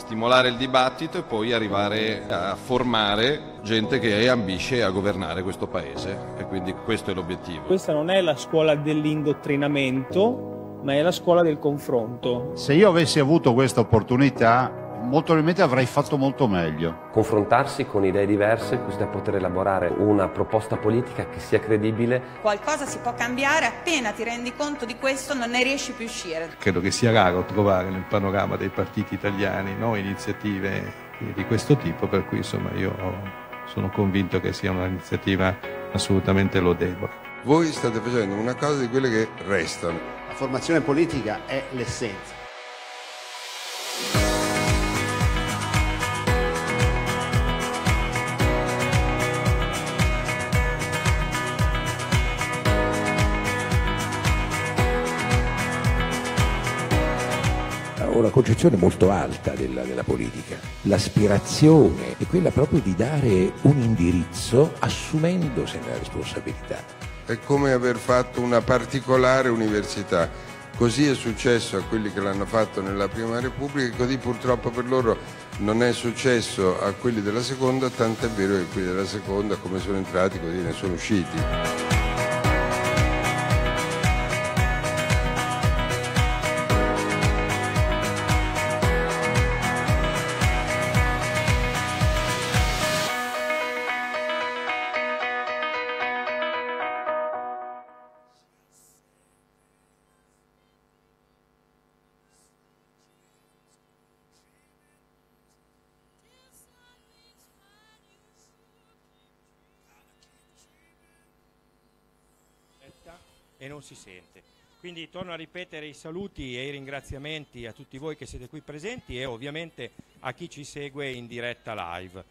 stimolare il dibattito e poi arrivare a formare gente che ambisce a governare questo paese e quindi questo è l'obiettivo. Questa non è la scuola dell'indottrinamento, ma è la scuola del confronto. Se io avessi avuto questa opportunità molto probabilmente avrei fatto molto meglio. Confrontarsi con idee diverse così da poter elaborare una proposta politica che sia credibile. Qualcosa si può cambiare appena ti rendi conto di questo non ne riesci più a uscire. Credo che sia raro trovare nel panorama dei partiti italiani no, iniziative di questo tipo per cui insomma io sono convinto che sia un'iniziativa assolutamente lodevole. Voi state facendo una cosa di quelle che restano. La formazione politica è l'essenza una concezione molto alta della, della politica, l'aspirazione è quella proprio di dare un indirizzo assumendosene la responsabilità. È come aver fatto una particolare università, così è successo a quelli che l'hanno fatto nella Prima Repubblica, e così purtroppo per loro non è successo a quelli della Seconda, tant'è vero che quelli della Seconda come sono entrati così ne sono usciti. non si sente. Quindi torno a ripetere i saluti e i ringraziamenti a tutti voi che siete qui presenti e ovviamente a chi ci segue in diretta live.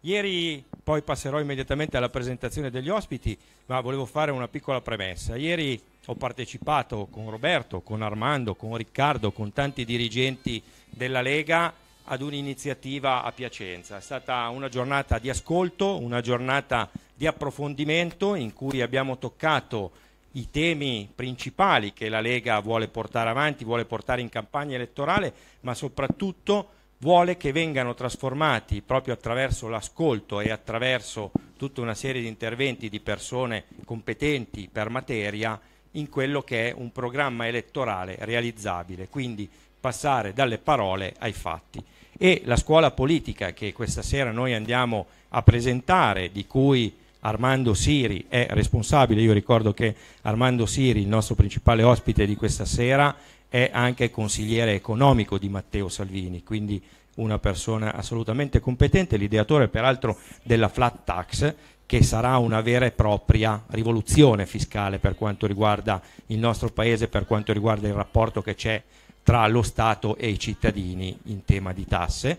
Ieri poi passerò immediatamente alla presentazione degli ospiti, ma volevo fare una piccola premessa. Ieri ho partecipato con Roberto, con Armando, con Riccardo, con tanti dirigenti della Lega ad un'iniziativa a Piacenza. È stata una giornata di ascolto, una giornata di approfondimento in cui abbiamo toccato i temi principali che la Lega vuole portare avanti, vuole portare in campagna elettorale, ma soprattutto vuole che vengano trasformati proprio attraverso l'ascolto e attraverso tutta una serie di interventi di persone competenti per materia in quello che è un programma elettorale realizzabile, quindi passare dalle parole ai fatti. E la scuola politica che questa sera noi andiamo a presentare, di cui Armando Siri è responsabile, io ricordo che Armando Siri, il nostro principale ospite di questa sera, è anche consigliere economico di Matteo Salvini, quindi una persona assolutamente competente, l'ideatore peraltro della flat tax che sarà una vera e propria rivoluzione fiscale per quanto riguarda il nostro Paese, per quanto riguarda il rapporto che c'è tra lo Stato e i cittadini in tema di tasse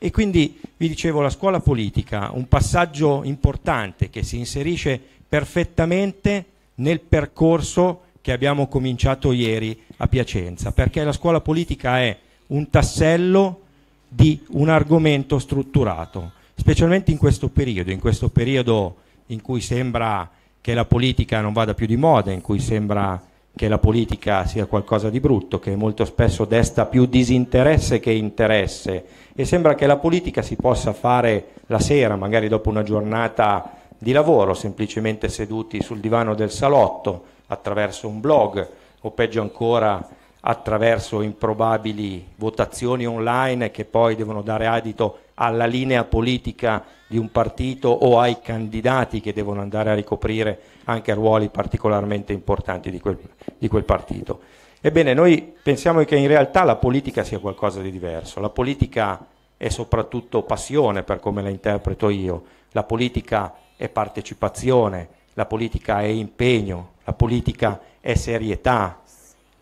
e quindi vi dicevo la scuola politica, un passaggio importante che si inserisce perfettamente nel percorso che abbiamo cominciato ieri a Piacenza, perché la scuola politica è un tassello di un argomento strutturato, specialmente in questo periodo, in questo periodo in cui sembra che la politica non vada più di moda, in cui sembra che la politica sia qualcosa di brutto, che molto spesso desta più disinteresse che interesse e sembra che la politica si possa fare la sera, magari dopo una giornata di lavoro, semplicemente seduti sul divano del salotto attraverso un blog o peggio ancora attraverso improbabili votazioni online che poi devono dare adito alla linea politica di un partito o ai candidati che devono andare a ricoprire anche ruoli particolarmente importanti di quel, di quel partito. Ebbene, noi pensiamo che in realtà la politica sia qualcosa di diverso, la politica è soprattutto passione per come la interpreto io, la politica è partecipazione, la politica è impegno, la politica è serietà,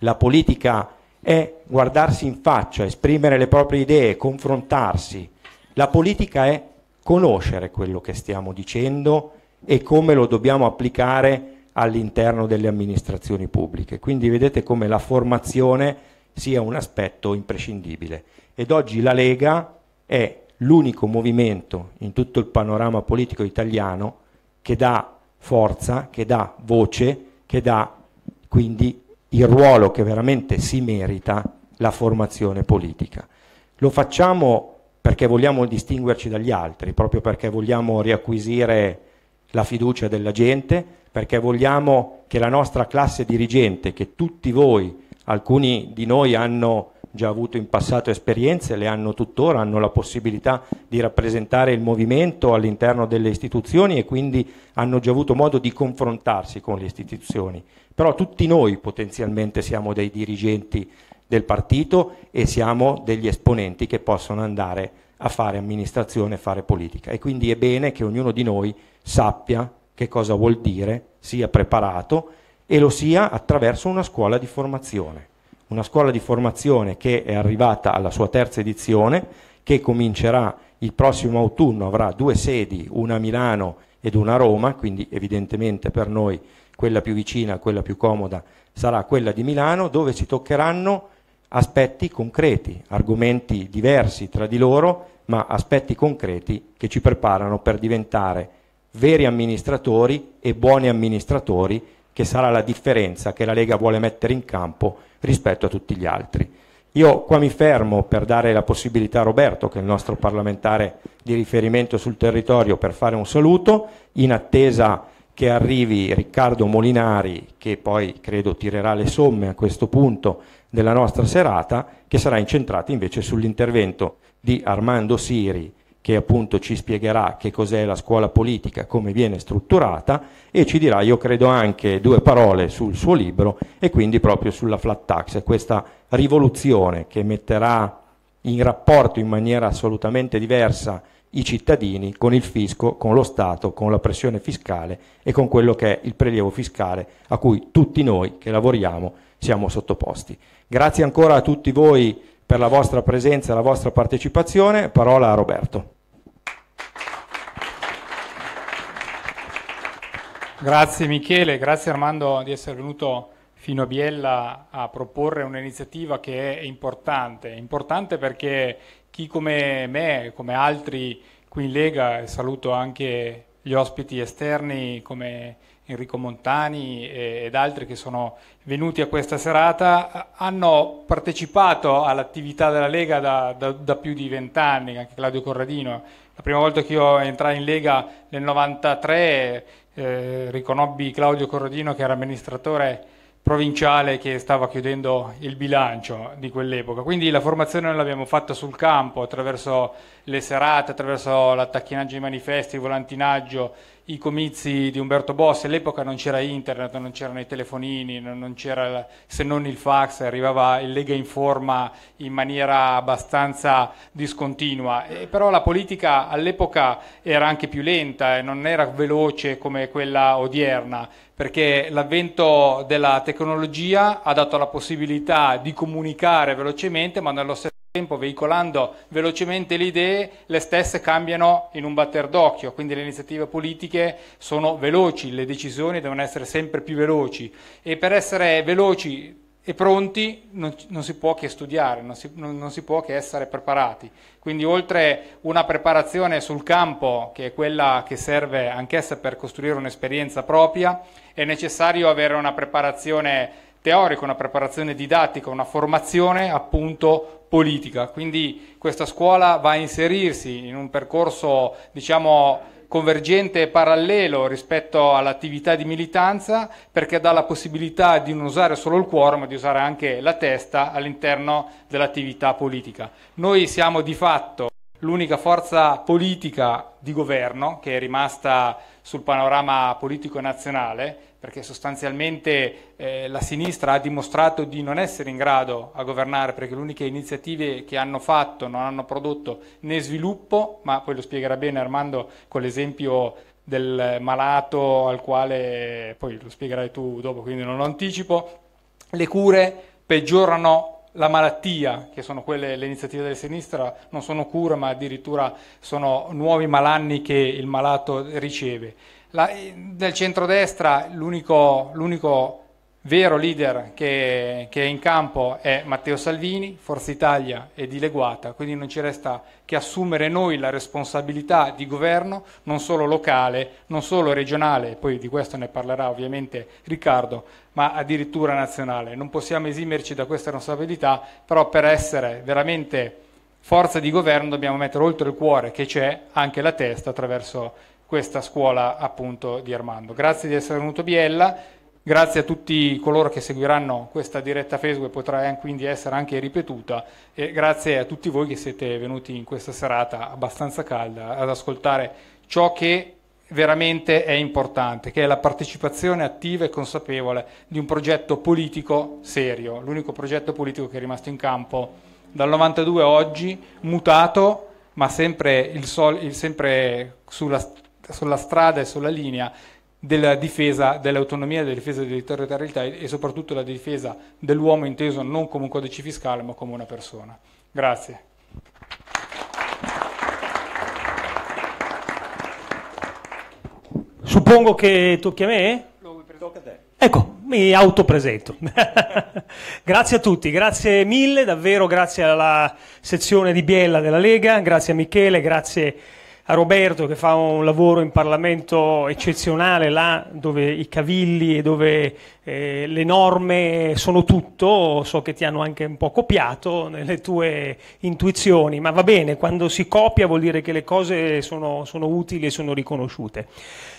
la politica è guardarsi in faccia, esprimere le proprie idee, confrontarsi, la politica è conoscere quello che stiamo dicendo e come lo dobbiamo applicare all'interno delle amministrazioni pubbliche. Quindi vedete come la formazione sia un aspetto imprescindibile. Ed oggi la Lega è l'unico movimento in tutto il panorama politico italiano che dà forza, che dà voce, che dà quindi il ruolo che veramente si merita la formazione politica. Lo facciamo perché vogliamo distinguerci dagli altri, proprio perché vogliamo riacquisire la fiducia della gente, perché vogliamo che la nostra classe dirigente, che tutti voi, alcuni di noi hanno già avuto in passato esperienze, le hanno tuttora, hanno la possibilità di rappresentare il movimento all'interno delle istituzioni e quindi hanno già avuto modo di confrontarsi con le istituzioni. Però tutti noi potenzialmente siamo dei dirigenti del partito e siamo degli esponenti che possono andare a fare amministrazione, fare politica e quindi è bene che ognuno di noi sappia che cosa vuol dire, sia preparato e lo sia attraverso una scuola di formazione. Una scuola di formazione che è arrivata alla sua terza edizione, che comincerà il prossimo autunno, avrà due sedi, una a Milano ed una a Roma, quindi evidentemente per noi quella più vicina, quella più comoda sarà quella di Milano, dove si toccheranno aspetti concreti, argomenti diversi tra di loro, ma aspetti concreti che ci preparano per diventare veri amministratori e buoni amministratori che sarà la differenza che la Lega vuole mettere in campo rispetto a tutti gli altri. Io qua mi fermo per dare la possibilità a Roberto, che è il nostro parlamentare di riferimento sul territorio, per fare un saluto, in attesa che arrivi Riccardo Molinari, che poi credo tirerà le somme a questo punto della nostra serata, che sarà incentrata invece sull'intervento di Armando Siri che appunto ci spiegherà che cos'è la scuola politica, come viene strutturata e ci dirà, io credo anche due parole sul suo libro e quindi proprio sulla flat tax, questa rivoluzione che metterà in rapporto in maniera assolutamente diversa i cittadini con il fisco, con lo Stato, con la pressione fiscale e con quello che è il prelievo fiscale a cui tutti noi che lavoriamo siamo sottoposti. Grazie ancora a tutti voi per la vostra presenza e la vostra partecipazione. Parola a Roberto. Grazie Michele, grazie Armando di essere venuto fino a Biella a proporre un'iniziativa che è importante, importante perché chi come me, come altri qui in Lega, e saluto anche gli ospiti esterni come Enrico Montani ed altri che sono venuti a questa serata hanno partecipato all'attività della Lega da, da, da più di vent'anni, anche Claudio Corradino. La prima volta che io entrai in Lega nel 1993 eh, riconobbi Claudio Corrodino che era amministratore provinciale che stava chiudendo il bilancio di quell'epoca. Quindi la formazione l'abbiamo fatta sul campo attraverso le serate attraverso l'attacchinaggio ai manifesti, il volantinaggio, i comizi di Umberto Bossi. All'epoca non c'era internet, non c'erano i telefonini, non c'era, se non il fax, arrivava il Lega Informa in maniera abbastanza discontinua. E però la politica all'epoca era anche più lenta e non era veloce come quella odierna perché l'avvento della tecnologia ha dato la possibilità di comunicare velocemente ma nello stesso tempo veicolando velocemente le idee, le stesse cambiano in un batter d'occhio, quindi le iniziative politiche sono veloci, le decisioni devono essere sempre più veloci e per essere veloci e pronti non, non si può che studiare, non si, non, non si può che essere preparati. Quindi oltre una preparazione sul campo, che è quella che serve anch'essa per costruire un'esperienza propria, è necessario avere una preparazione teorica, una preparazione didattica, una formazione appunto politica. Quindi questa scuola va a inserirsi in un percorso, diciamo, convergente e parallelo rispetto all'attività di militanza perché dà la possibilità di non usare solo il cuore ma di usare anche la testa all'interno dell'attività politica. Noi siamo di fatto l'unica forza politica di governo che è rimasta sul panorama politico nazionale perché sostanzialmente eh, la sinistra ha dimostrato di non essere in grado a governare, perché le uniche iniziative che hanno fatto non hanno prodotto né sviluppo, ma poi lo spiegherà bene Armando con l'esempio del malato al quale poi lo spiegherai tu dopo, quindi non lo anticipo, le cure peggiorano la malattia, che sono quelle le iniziative della sinistra, non sono cure ma addirittura sono nuovi malanni che il malato riceve. La, del centrodestra l'unico, l'unico vero leader che, che, è in campo è Matteo Salvini, Forza Italia è dileguata, quindi non ci resta che assumere noi la responsabilità di governo, non solo locale, non solo regionale, poi di questo ne parlerà ovviamente Riccardo, ma addirittura nazionale. Non possiamo esimerci da questa responsabilità, però per essere veramente forza di governo dobbiamo mettere oltre il cuore che c'è anche la testa attraverso il questa scuola appunto di Armando. Grazie di essere venuto Biella, grazie a tutti coloro che seguiranno questa diretta Facebook e potrà eh, quindi essere anche ripetuta e grazie a tutti voi che siete venuti in questa serata abbastanza calda ad ascoltare ciò che veramente è importante, che è la partecipazione attiva e consapevole di un progetto politico serio, l'unico progetto politico che è rimasto in campo dal 92 a oggi, mutato ma sempre, il sol, il sempre sulla sulla strada e sulla linea della difesa dell'autonomia, della difesa dell'interritorialità e soprattutto la difesa dell'uomo inteso non come un codice fiscale ma come una persona. Grazie. Suppongo che tocchi a me? Tocca a te. Ecco, mi autopresento. grazie a tutti, grazie mille, davvero grazie alla sezione di Biella della Lega, grazie a Michele, grazie a a Roberto che fa un lavoro in Parlamento eccezionale là dove i cavilli e dove eh, le norme sono tutto, so che ti hanno anche un po' copiato nelle tue intuizioni, ma va bene, quando si copia vuol dire che le cose sono, sono utili e sono riconosciute.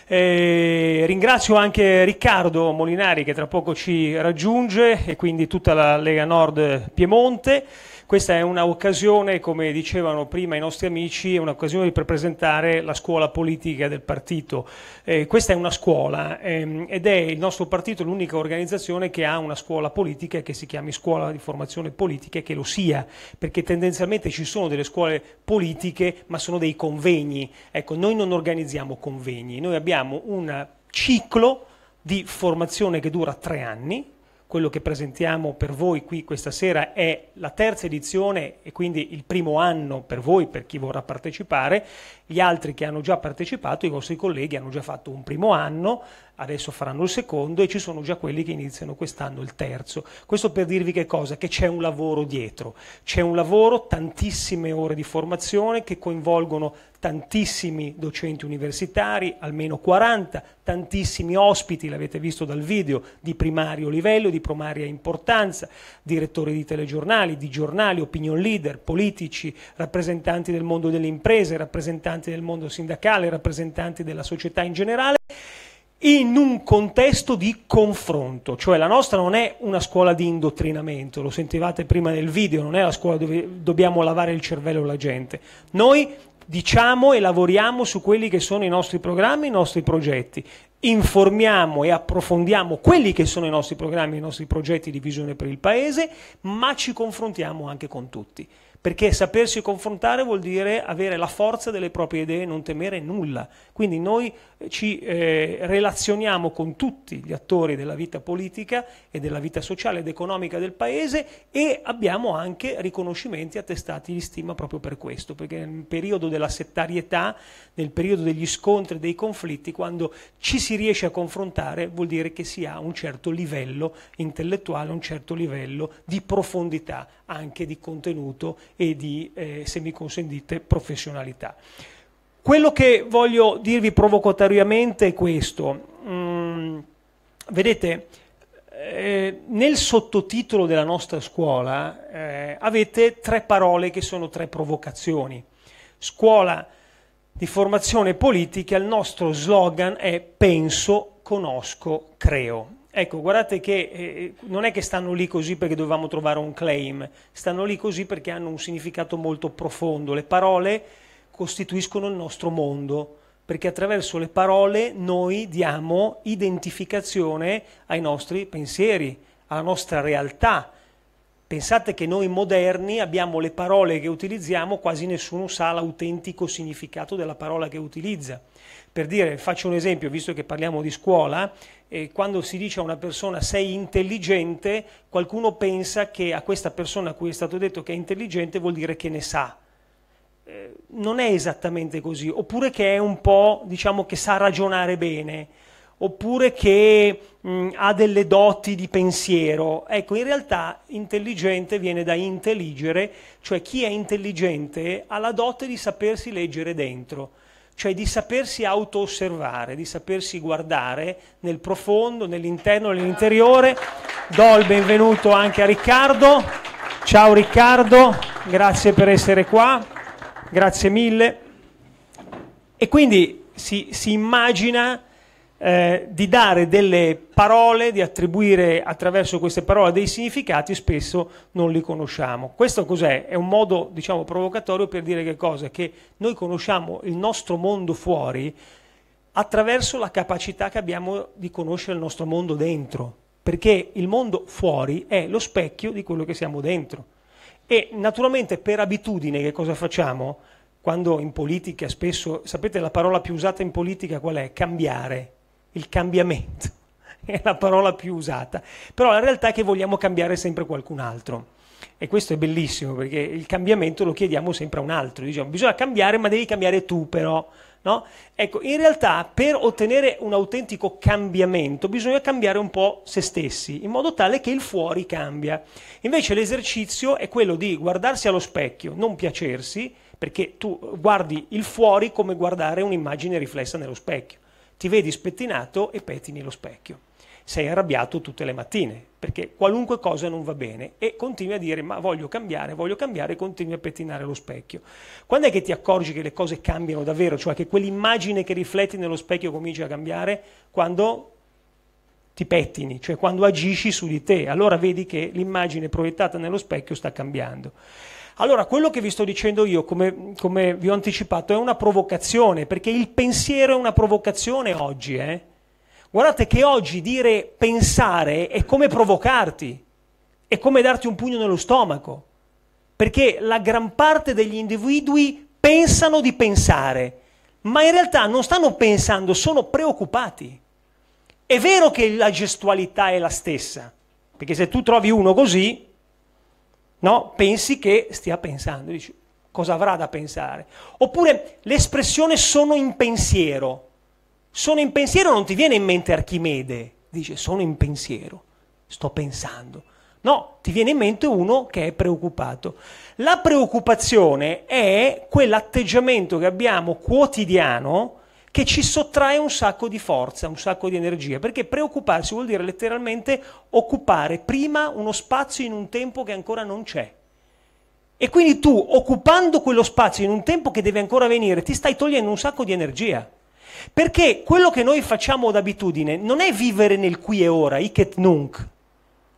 Eh, ringrazio anche Riccardo Molinari che tra poco ci raggiunge e quindi tutta la Lega Nord Piemonte. Questa è un'occasione, come dicevano prima i nostri amici, è un'occasione per presentare la scuola politica del partito. Eh, questa è una scuola ehm, ed è il nostro partito l'unica organizzazione che ha una scuola politica che si chiami scuola di formazione politica e che lo sia, perché tendenzialmente ci sono delle scuole politiche ma sono dei convegni. Ecco, noi non organizziamo convegni, noi abbiamo un ciclo di formazione che dura tre anni, quello che presentiamo per voi qui questa sera è la terza edizione e quindi il primo anno per voi, per chi vorrà partecipare. Gli altri che hanno già partecipato, i vostri colleghi hanno già fatto un primo anno, adesso faranno il secondo e ci sono già quelli che iniziano quest'anno il terzo. Questo per dirvi che cosa? Che c'è un lavoro dietro, c'è un lavoro, tantissime ore di formazione che coinvolgono tantissimi docenti universitari, almeno 40, tantissimi ospiti, l'avete visto dal video, di primario livello, di primaria importanza, direttori di telegiornali, di giornali, opinion leader, politici, rappresentanti del mondo delle imprese, rappresentanti del mondo sindacale, rappresentanti della società in generale in un contesto di confronto, cioè la nostra non è una scuola di indottrinamento, lo sentivate prima nel video, non è la scuola dove dobbiamo lavare il cervello alla gente. Noi diciamo e lavoriamo su quelli che sono i nostri programmi, i nostri progetti, informiamo e approfondiamo quelli che sono i nostri programmi, i nostri progetti di visione per il Paese, ma ci confrontiamo anche con tutti perché sapersi confrontare vuol dire avere la forza delle proprie idee e non temere nulla. Quindi noi eh, ci eh, relazioniamo con tutti gli attori della vita politica e della vita sociale ed economica del Paese e abbiamo anche riconoscimenti attestati di stima proprio per questo, perché nel periodo della settarietà, nel periodo degli scontri, dei conflitti, quando ci si riesce a confrontare vuol dire che si ha un certo livello intellettuale, un certo livello di profondità anche di contenuto e di, eh, se mi consentite, professionalità. Quello che voglio dirvi provocatoriamente è questo. Mm, vedete, eh, nel sottotitolo della nostra scuola eh, avete tre parole che sono tre provocazioni. Scuola di formazione politica, il nostro slogan è penso, conosco, creo. Ecco, guardate che eh, non è che stanno lì così perché dovevamo trovare un claim, stanno lì così perché hanno un significato molto profondo. Le parole costituiscono il nostro mondo, perché attraverso le parole noi diamo identificazione ai nostri pensieri, alla nostra realtà, Pensate che noi moderni abbiamo le parole che utilizziamo, quasi nessuno sa l'autentico significato della parola che utilizza. Per dire, faccio un esempio, visto che parliamo di scuola, eh, quando si dice a una persona sei intelligente, qualcuno pensa che a questa persona a cui è stato detto che è intelligente vuol dire che ne sa. Eh, non è esattamente così, oppure che è un po', diciamo, che sa ragionare bene oppure che mh, ha delle doti di pensiero. Ecco, in realtà intelligente viene da intelligere, cioè chi è intelligente ha la dote di sapersi leggere dentro, cioè di sapersi auto-osservare, di sapersi guardare nel profondo, nell'interno, nell'interiore. Do il benvenuto anche a Riccardo. Ciao Riccardo, grazie per essere qua, grazie mille. E quindi si, si immagina eh, di dare delle parole, di attribuire attraverso queste parole dei significati spesso non li conosciamo. Questo cos'è? È un modo, diciamo, provocatorio per dire che cosa? Che noi conosciamo il nostro mondo fuori attraverso la capacità che abbiamo di conoscere il nostro mondo dentro, perché il mondo fuori è lo specchio di quello che siamo dentro. E naturalmente per abitudine che cosa facciamo? Quando in politica spesso, sapete la parola più usata in politica qual è? Cambiare il cambiamento, è la parola più usata, però la realtà è che vogliamo cambiare sempre qualcun altro. E questo è bellissimo perché il cambiamento lo chiediamo sempre a un altro, diciamo bisogna cambiare ma devi cambiare tu però, no? Ecco, in realtà per ottenere un autentico cambiamento bisogna cambiare un po' se stessi, in modo tale che il fuori cambia. Invece l'esercizio è quello di guardarsi allo specchio, non piacersi, perché tu guardi il fuori come guardare un'immagine riflessa nello specchio ti vedi spettinato e pettini lo specchio. Sei arrabbiato tutte le mattine perché qualunque cosa non va bene e continui a dire ma voglio cambiare, voglio cambiare e continui a pettinare lo specchio. Quando è che ti accorgi che le cose cambiano davvero, cioè che quell'immagine che rifletti nello specchio comincia a cambiare? Quando ti pettini, cioè quando agisci su di te, allora vedi che l'immagine proiettata nello specchio sta cambiando. Allora, quello che vi sto dicendo io, come, come vi ho anticipato, è una provocazione, perché il pensiero è una provocazione oggi. Eh? Guardate che oggi dire pensare è come provocarti, è come darti un pugno nello stomaco, perché la gran parte degli individui pensano di pensare, ma in realtà non stanno pensando, sono preoccupati. È vero che la gestualità è la stessa, perché se tu trovi uno così, no? pensi che stia pensando, dici cosa avrà da pensare. Oppure l'espressione sono in pensiero. Sono in pensiero non ti viene in mente Archimede, dice sono in pensiero, sto pensando. No, ti viene in mente uno che è preoccupato. La preoccupazione è quell'atteggiamento che abbiamo quotidiano che ci sottrae un sacco di forza, un sacco di energia, perché preoccuparsi vuol dire letteralmente occupare prima uno spazio in un tempo che ancora non c'è. E quindi tu, occupando quello spazio in un tempo che deve ancora venire, ti stai togliendo un sacco di energia. Perché quello che noi facciamo d'abitudine non è vivere nel qui e ora, iket nunc,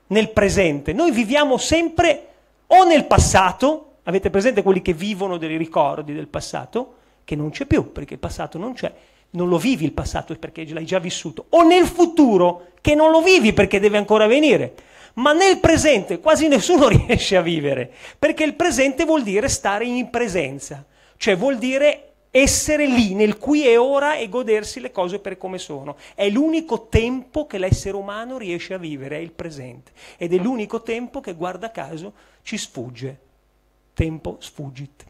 nel presente. Noi viviamo sempre o nel passato, avete presente quelli che vivono dei ricordi del passato, che non c'è più, perché il passato non c'è, non lo vivi il passato perché l'hai già vissuto, o nel futuro che non lo vivi perché deve ancora venire. Ma nel presente quasi nessuno riesce a vivere, perché il presente vuol dire stare in presenza, cioè vuol dire essere lì nel qui e ora e godersi le cose per come sono. È l'unico tempo che l'essere umano riesce a vivere, è il presente. Ed è l'unico tempo che, guarda caso, ci sfugge. Tempo sfuggit.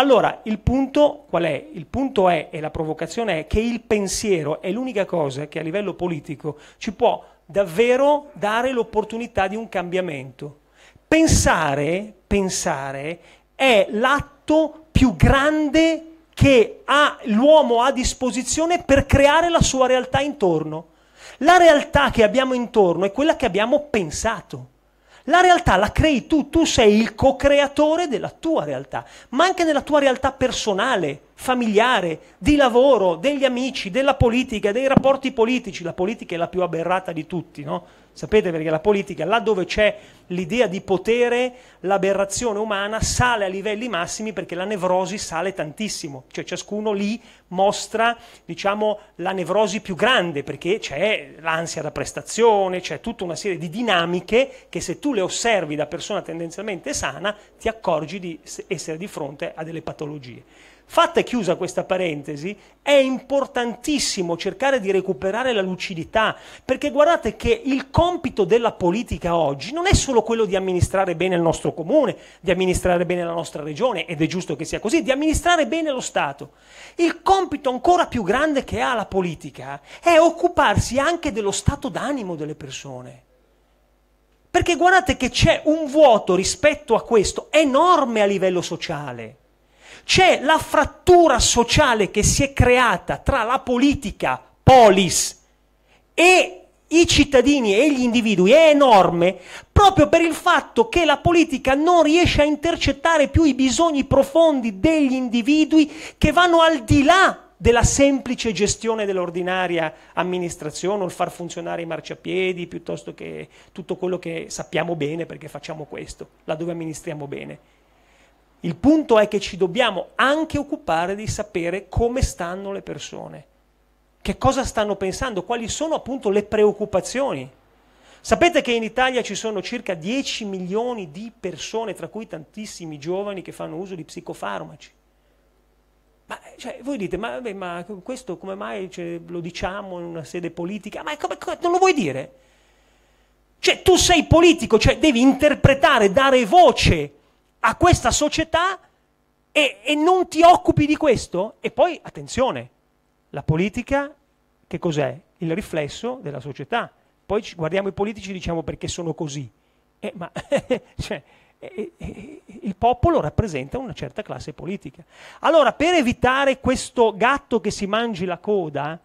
Allora, il punto qual è? Il punto è, e la provocazione è, che il pensiero è l'unica cosa che a livello politico ci può davvero dare l'opportunità di un cambiamento. Pensare, pensare è l'atto più grande che ha, l'uomo ha a disposizione per creare la sua realtà intorno. La realtà che abbiamo intorno è quella che abbiamo pensato. La realtà la crei tu, tu sei il co-creatore della tua realtà, ma anche nella tua realtà personale, familiare, di lavoro, degli amici, della politica, dei rapporti politici. La politica è la più aberrata di tutti, no? Sapete perché la politica, là dove c'è l'idea di potere, l'aberrazione umana sale a livelli massimi perché la nevrosi sale tantissimo, cioè ciascuno lì mostra diciamo, la nevrosi più grande perché c'è l'ansia da prestazione, c'è tutta una serie di dinamiche che se tu le osservi da persona tendenzialmente sana ti accorgi di essere di fronte a delle patologie. Fatta e chiusa questa parentesi, è importantissimo cercare di recuperare la lucidità, perché guardate che il compito della politica oggi non è solo solo quello di amministrare bene il nostro comune, di amministrare bene la nostra regione, ed è giusto che sia così, di amministrare bene lo Stato. Il compito ancora più grande che ha la politica è occuparsi anche dello stato d'animo delle persone. Perché guardate che c'è un vuoto rispetto a questo enorme a livello sociale. C'è la frattura sociale che si è creata tra la politica polis e i cittadini e gli individui è enorme proprio per il fatto che la politica non riesce a intercettare più i bisogni profondi degli individui che vanno al di là della semplice gestione dell'ordinaria amministrazione o il far funzionare i marciapiedi piuttosto che tutto quello che sappiamo bene perché facciamo questo, laddove amministriamo bene. Il punto è che ci dobbiamo anche occupare di sapere come stanno le persone che cosa stanno pensando, quali sono appunto le preoccupazioni. Sapete che in Italia ci sono circa 10 milioni di persone, tra cui tantissimi giovani che fanno uso di psicofarmaci. Ma eh, cioè, voi dite, ma, beh, ma, questo come mai cioè, lo diciamo in una sede politica? Ma come, come, non lo vuoi dire? Cioè, tu sei politico, cioè devi interpretare, dare voce a questa società e, e non ti occupi di questo? E poi, attenzione, la politica che cos'è? Il riflesso della società. Poi guardiamo i politici e diciamo perché sono così. Eh, ma cioè, eh, eh, il popolo rappresenta una certa classe politica. Allora, per evitare questo gatto che si mangi la coda,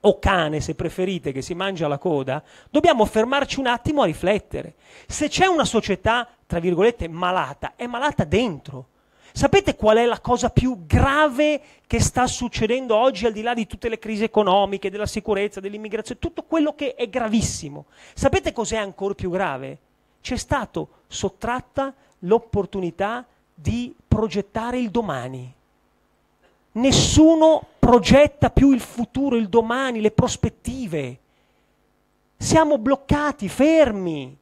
o cane se preferite, che si mangia la coda, dobbiamo fermarci un attimo a riflettere. Se c'è una società, tra virgolette, malata, è malata dentro Sapete qual è la cosa più grave che sta succedendo oggi, al di là di tutte le crisi economiche, della sicurezza, dell'immigrazione, tutto quello che è gravissimo? Sapete cos'è ancora più grave? C'è stata sottratta l'opportunità di progettare il domani. Nessuno progetta più il futuro, il domani, le prospettive. Siamo bloccati, fermi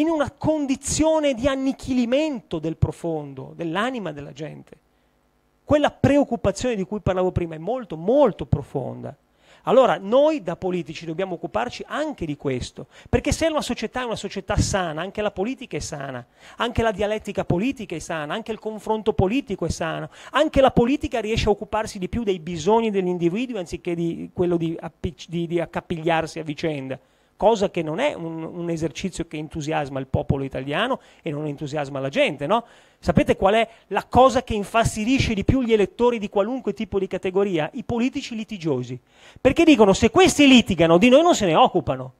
in una condizione di annichilimento del profondo, dell'anima della gente. Quella preoccupazione di cui parlavo prima è molto, molto profonda. Allora noi da politici dobbiamo occuparci anche di questo, perché se una società è una società sana, anche la politica è sana, anche la dialettica politica è sana, anche il confronto politico è sano, anche la politica riesce a occuparsi di più dei bisogni dell'individuo anziché di quello di, di, di accapigliarsi a vicenda cosa che non è un, un esercizio che entusiasma il popolo italiano e non entusiasma la gente, no? Sapete qual è la cosa che infastidisce di più gli elettori di qualunque tipo di categoria? I politici litigiosi. Perché dicono se questi litigano di noi non se ne occupano.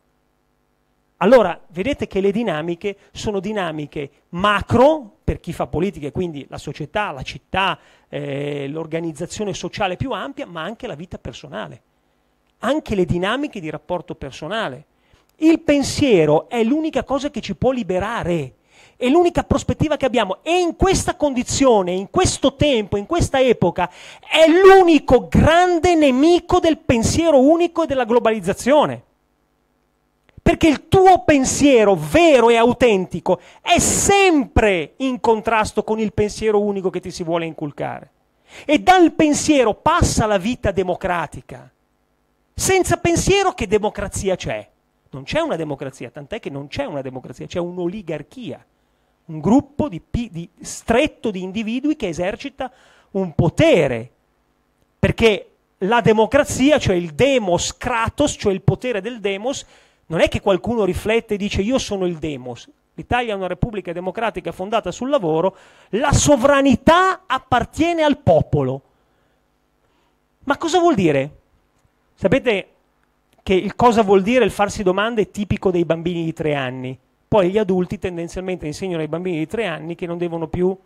Allora vedete che le dinamiche sono dinamiche macro per chi fa politica, quindi la società, la città, eh, l'organizzazione sociale più ampia, ma anche la vita personale, anche le dinamiche di rapporto personale. Il pensiero è l'unica cosa che ci può liberare, è l'unica prospettiva che abbiamo e in questa condizione, in questo tempo, in questa epoca, è l'unico grande nemico del pensiero unico e della globalizzazione. Perché il tuo pensiero vero e autentico è sempre in contrasto con il pensiero unico che ti si vuole inculcare. E dal pensiero passa la vita democratica. Senza pensiero che democrazia c'è? Non c'è una democrazia, tant'è che non c'è una democrazia, c'è un'oligarchia, un gruppo di, di, stretto di individui che esercita un potere, perché la democrazia, cioè il demos kratos, cioè il potere del demos, non è che qualcuno riflette e dice io sono il demos, l'Italia è una repubblica democratica fondata sul lavoro, la sovranità appartiene al popolo. Ma cosa vuol dire? Sapete, che il cosa vuol dire il farsi domande è tipico dei bambini di tre anni. Poi gli adulti tendenzialmente insegnano ai bambini di tre anni che non devono più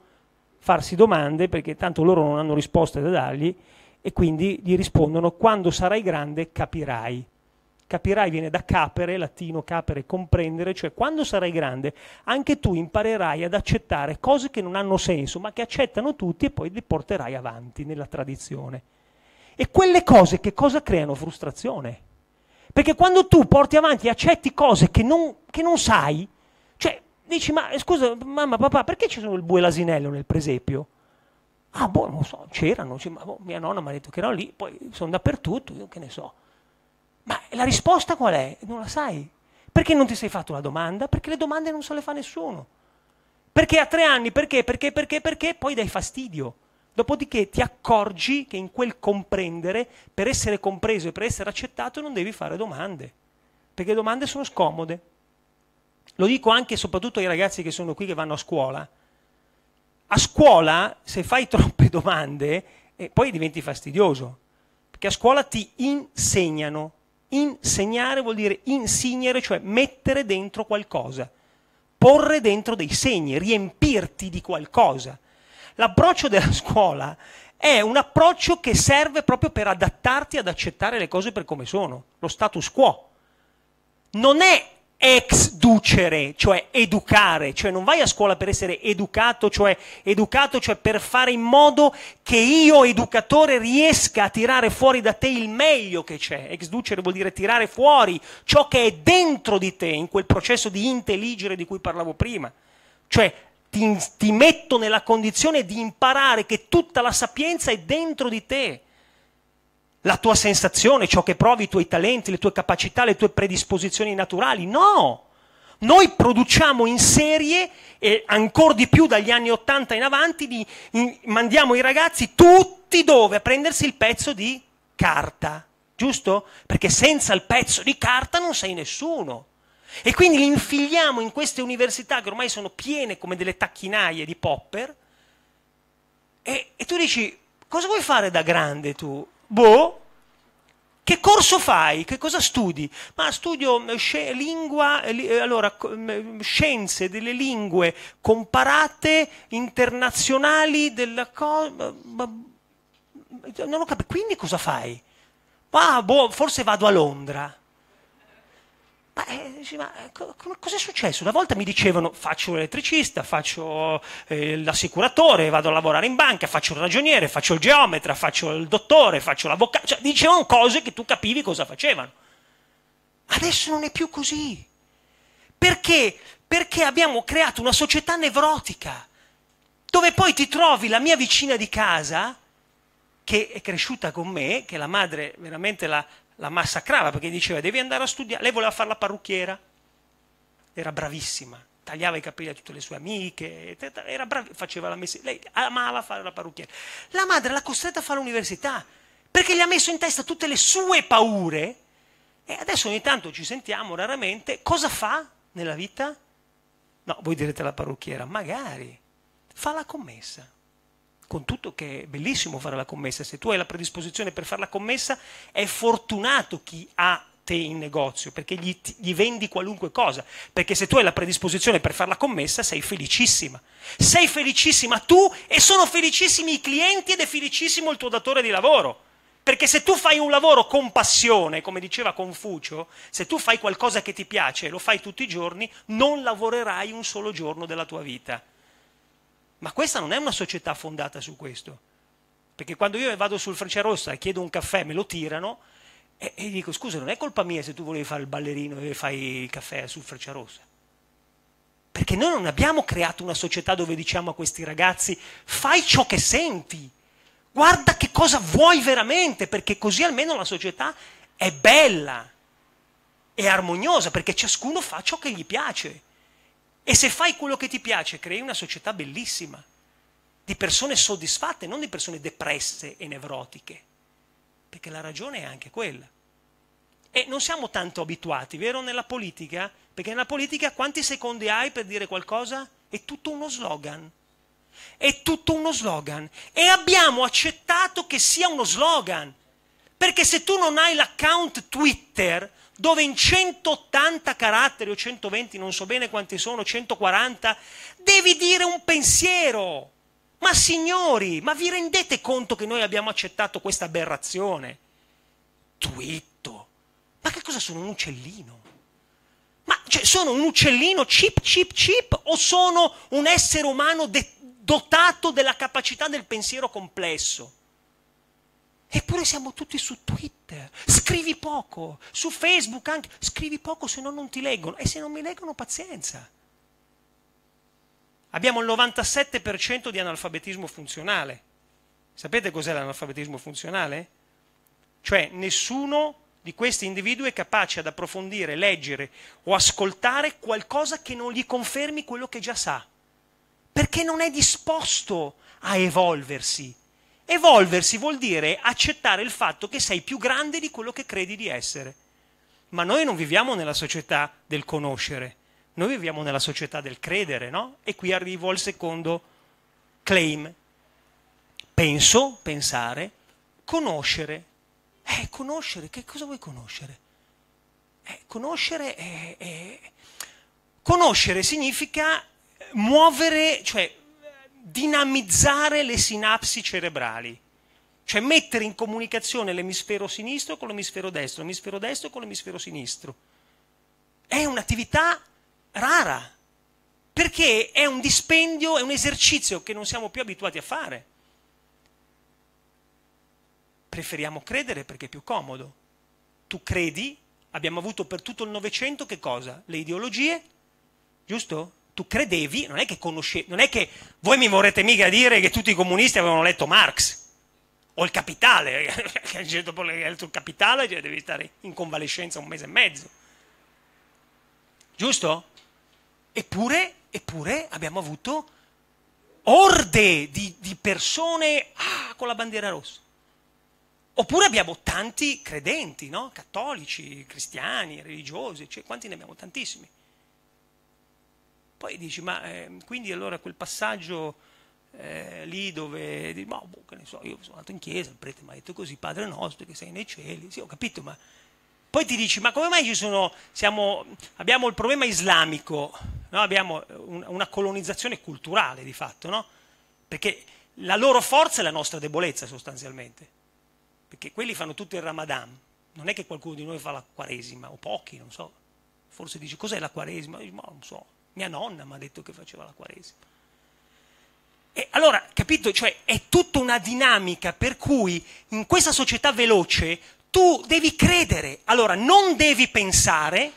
farsi domande perché tanto loro non hanno risposte da dargli e quindi gli rispondono quando sarai grande capirai. Capirai viene da capere, latino capere, comprendere, cioè quando sarai grande anche tu imparerai ad accettare cose che non hanno senso ma che accettano tutti e poi le porterai avanti nella tradizione. E quelle cose che cosa creano? Frustrazione perché quando tu porti avanti e accetti cose che non, che non sai, cioè dici, ma eh, scusa, mamma, papà, perché ci sono il bue e l'asinello nel presepio? Ah, boh, non so, c'erano, cioè, boh, mia nonna mi ha detto che erano lì, poi sono dappertutto, io che ne so. Ma la risposta qual è? Non la sai. Perché non ti sei fatto la domanda? Perché le domande non se le fa nessuno. Perché a tre anni? Perché? Perché? Perché? Perché? Poi dai fastidio. Dopodiché ti accorgi che in quel comprendere, per essere compreso e per essere accettato, non devi fare domande, perché domande sono scomode. Lo dico anche e soprattutto ai ragazzi che sono qui che vanno a scuola. A scuola, se fai troppe domande, eh, poi diventi fastidioso, perché a scuola ti insegnano. Insegnare vuol dire insignere, cioè mettere dentro qualcosa, porre dentro dei segni, riempirti di qualcosa l'approccio della scuola è un approccio che serve proprio per adattarti ad accettare le cose per come sono, lo status quo. Non è exducere, cioè educare, cioè non vai a scuola per essere educato, cioè educato, cioè per fare in modo che io educatore riesca a tirare fuori da te il meglio che c'è. Exducere vuol dire tirare fuori ciò che è dentro di te in quel processo di intelligere di cui parlavo prima. Cioè ti, ti metto nella condizione di imparare che tutta la sapienza è dentro di te. La tua sensazione, ciò che provi, i tuoi talenti, le tue capacità, le tue predisposizioni naturali. No! Noi produciamo in serie e ancora di più dagli anni 80 in avanti, di, in, mandiamo i ragazzi tutti dove? A prendersi il pezzo di carta, giusto? Perché senza il pezzo di carta non sei nessuno. E quindi li infiliamo in queste università che ormai sono piene come delle tacchinaie di popper. E, e tu dici, cosa vuoi fare da grande tu? Boh, che corso fai? Che cosa studi? Ma studio eh, lingua, eh, eh, allora, mm, scienze delle lingue comparate internazionali della cosa. Non ho capito. Quindi cosa fai? Ah, boh, forse vado a Londra. Ma, eh, ma eh, co- cosa è successo? Una volta mi dicevano faccio l'elettricista, faccio eh, l'assicuratore, vado a lavorare in banca, faccio il ragioniere, faccio il geometra, faccio il dottore, faccio l'avvocato, cioè, dicevano cose che tu capivi cosa facevano. Adesso non è più così. Perché? Perché abbiamo creato una società nevrotica, dove poi ti trovi la mia vicina di casa, che è cresciuta con me, che la madre veramente la, la massacrava perché diceva devi andare a studiare, lei voleva fare la parrucchiera, era bravissima, tagliava i capelli a tutte le sue amiche, era bravi, faceva la messa, lei amava fare la parrucchiera. La madre l'ha costretta a fare l'università perché gli ha messo in testa tutte le sue paure e adesso ogni tanto ci sentiamo raramente, cosa fa nella vita? No, voi direte la parrucchiera, magari, fa la commessa con tutto che è bellissimo fare la commessa, se tu hai la predisposizione per fare la commessa, è fortunato chi ha te in negozio, perché gli, gli, vendi qualunque cosa, perché se tu hai la predisposizione per fare la commessa sei felicissima. Sei felicissima tu e sono felicissimi i clienti ed è felicissimo il tuo datore di lavoro. Perché se tu fai un lavoro con passione, come diceva Confucio, se tu fai qualcosa che ti piace e lo fai tutti i giorni, non lavorerai un solo giorno della tua vita. Ma questa non è una società fondata su questo. Perché quando io vado sul Rossa e chiedo un caffè, me lo tirano e, e dico scusa, non è colpa mia se tu volevi fare il ballerino e fai il caffè sul Rossa. Perché noi non abbiamo creato una società dove diciamo a questi ragazzi fai ciò che senti, guarda che cosa vuoi veramente, perché così almeno la società è bella, e armoniosa, perché ciascuno fa ciò che gli piace. E se fai quello che ti piace, crei una società bellissima, di persone soddisfatte, non di persone depresse e nevrotiche, perché la ragione è anche quella. E non siamo tanto abituati, vero, nella politica? Perché nella politica quanti secondi hai per dire qualcosa? È tutto uno slogan. È tutto uno slogan. E abbiamo accettato che sia uno slogan. Perché se tu non hai l'account Twitter, dove in 180 caratteri o 120, non so bene quanti sono, 140, devi dire un pensiero. Ma signori, ma vi rendete conto che noi abbiamo accettato questa aberrazione? Twitto. Ma che cosa sono un uccellino? Ma cioè, sono un uccellino chip chip chip o sono un essere umano de- dotato della capacità del pensiero complesso? Eppure siamo tutti su Twitter, scrivi poco, su Facebook anche, scrivi poco se no non ti leggono e se non mi leggono pazienza. Abbiamo il 97% di analfabetismo funzionale. Sapete cos'è l'analfabetismo funzionale? Cioè nessuno di questi individui è capace ad approfondire, leggere o ascoltare qualcosa che non gli confermi quello che già sa, perché non è disposto a evolversi, Evolversi vuol dire accettare il fatto che sei più grande di quello che credi di essere. Ma noi non viviamo nella società del conoscere, noi viviamo nella società del credere, no? E qui arrivo al secondo claim. Penso, pensare, conoscere. Eh, conoscere, che cosa vuoi conoscere? Eh, conoscere è, è... Conoscere significa muovere, cioè dinamizzare le sinapsi cerebrali, cioè mettere in comunicazione l'emisfero sinistro con l'emisfero destro, l'emisfero destro con l'emisfero sinistro. È un'attività rara, perché è un dispendio, è un esercizio che non siamo più abituati a fare. Preferiamo credere perché è più comodo. Tu credi, abbiamo avuto per tutto il Novecento che cosa? Le ideologie, giusto? tu credevi, non è che conoscevi, non è che voi mi vorrete mica dire che tutti i comunisti avevano letto Marx o il Capitale, che dopo hai letto il Capitale cioè devi stare in convalescenza un mese e mezzo. Giusto? Eppure, eppure abbiamo avuto orde di, di persone ah, con la bandiera rossa. Oppure abbiamo tanti credenti, no? cattolici, cristiani, religiosi, cioè, quanti ne abbiamo? Tantissimi. Poi dici, ma eh, quindi allora quel passaggio eh, lì dove, di, boh, boh, che ne so, io sono andato in chiesa, il prete mi ha detto così, Padre nostro che sei nei cieli, sì ho capito, ma poi ti dici, ma come mai ci sono, siamo, abbiamo il problema islamico, no? abbiamo eh, un, una colonizzazione culturale di fatto, no? perché la loro forza è la nostra debolezza sostanzialmente, perché quelli fanno tutto il Ramadan, non è che qualcuno di noi fa la Quaresima, o pochi, non so, forse dici cos'è la Quaresima, Io ma non so, mia nonna mi ha detto che faceva la quaresima. E allora, capito? Cioè, è tutta una dinamica per cui in questa società veloce tu devi credere. Allora, non devi pensare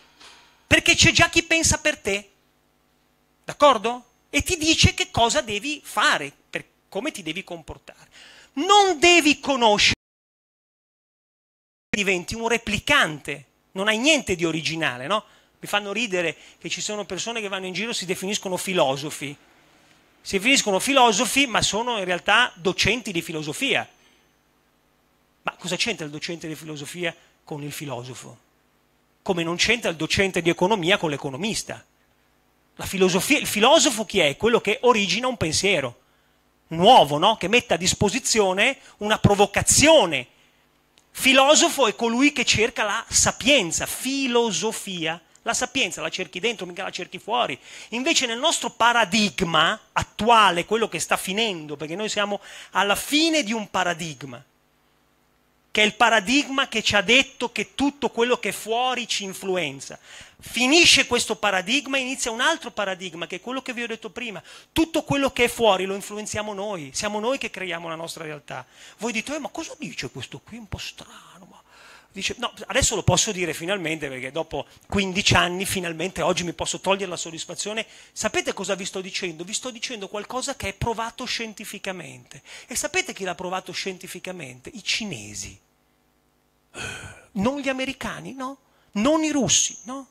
perché c'è già chi pensa per te. D'accordo? E ti dice che cosa devi fare, per come ti devi comportare. Non devi conoscere, diventi un replicante, non hai niente di originale, no? mi fanno ridere che ci sono persone che vanno in giro e si definiscono filosofi. Si definiscono filosofi, ma sono in realtà docenti di filosofia. Ma cosa c'entra il docente di filosofia con il filosofo? Come non c'entra il docente di economia con l'economista. il filosofo chi è? Quello che origina un pensiero nuovo, no? che mette a disposizione una provocazione. Filosofo è colui che cerca la sapienza, filosofia. La sapienza la cerchi dentro, mica la cerchi fuori. Invece nel nostro paradigma attuale, quello che sta finendo, perché noi siamo alla fine di un paradigma, che è il paradigma che ci ha detto che tutto quello che è fuori ci influenza. Finisce questo paradigma e inizia un altro paradigma, che è quello che vi ho detto prima. Tutto quello che è fuori lo influenziamo noi, siamo noi che creiamo la nostra realtà. Voi dite, eh, ma cosa dice questo qui? Un po' strano dice no, adesso lo posso dire finalmente perché dopo 15 anni finalmente oggi mi posso togliere la soddisfazione. Sapete cosa vi sto dicendo? Vi sto dicendo qualcosa che è provato scientificamente. E sapete chi l'ha provato scientificamente? I cinesi. Eh, non gli americani, no? Non i russi, no?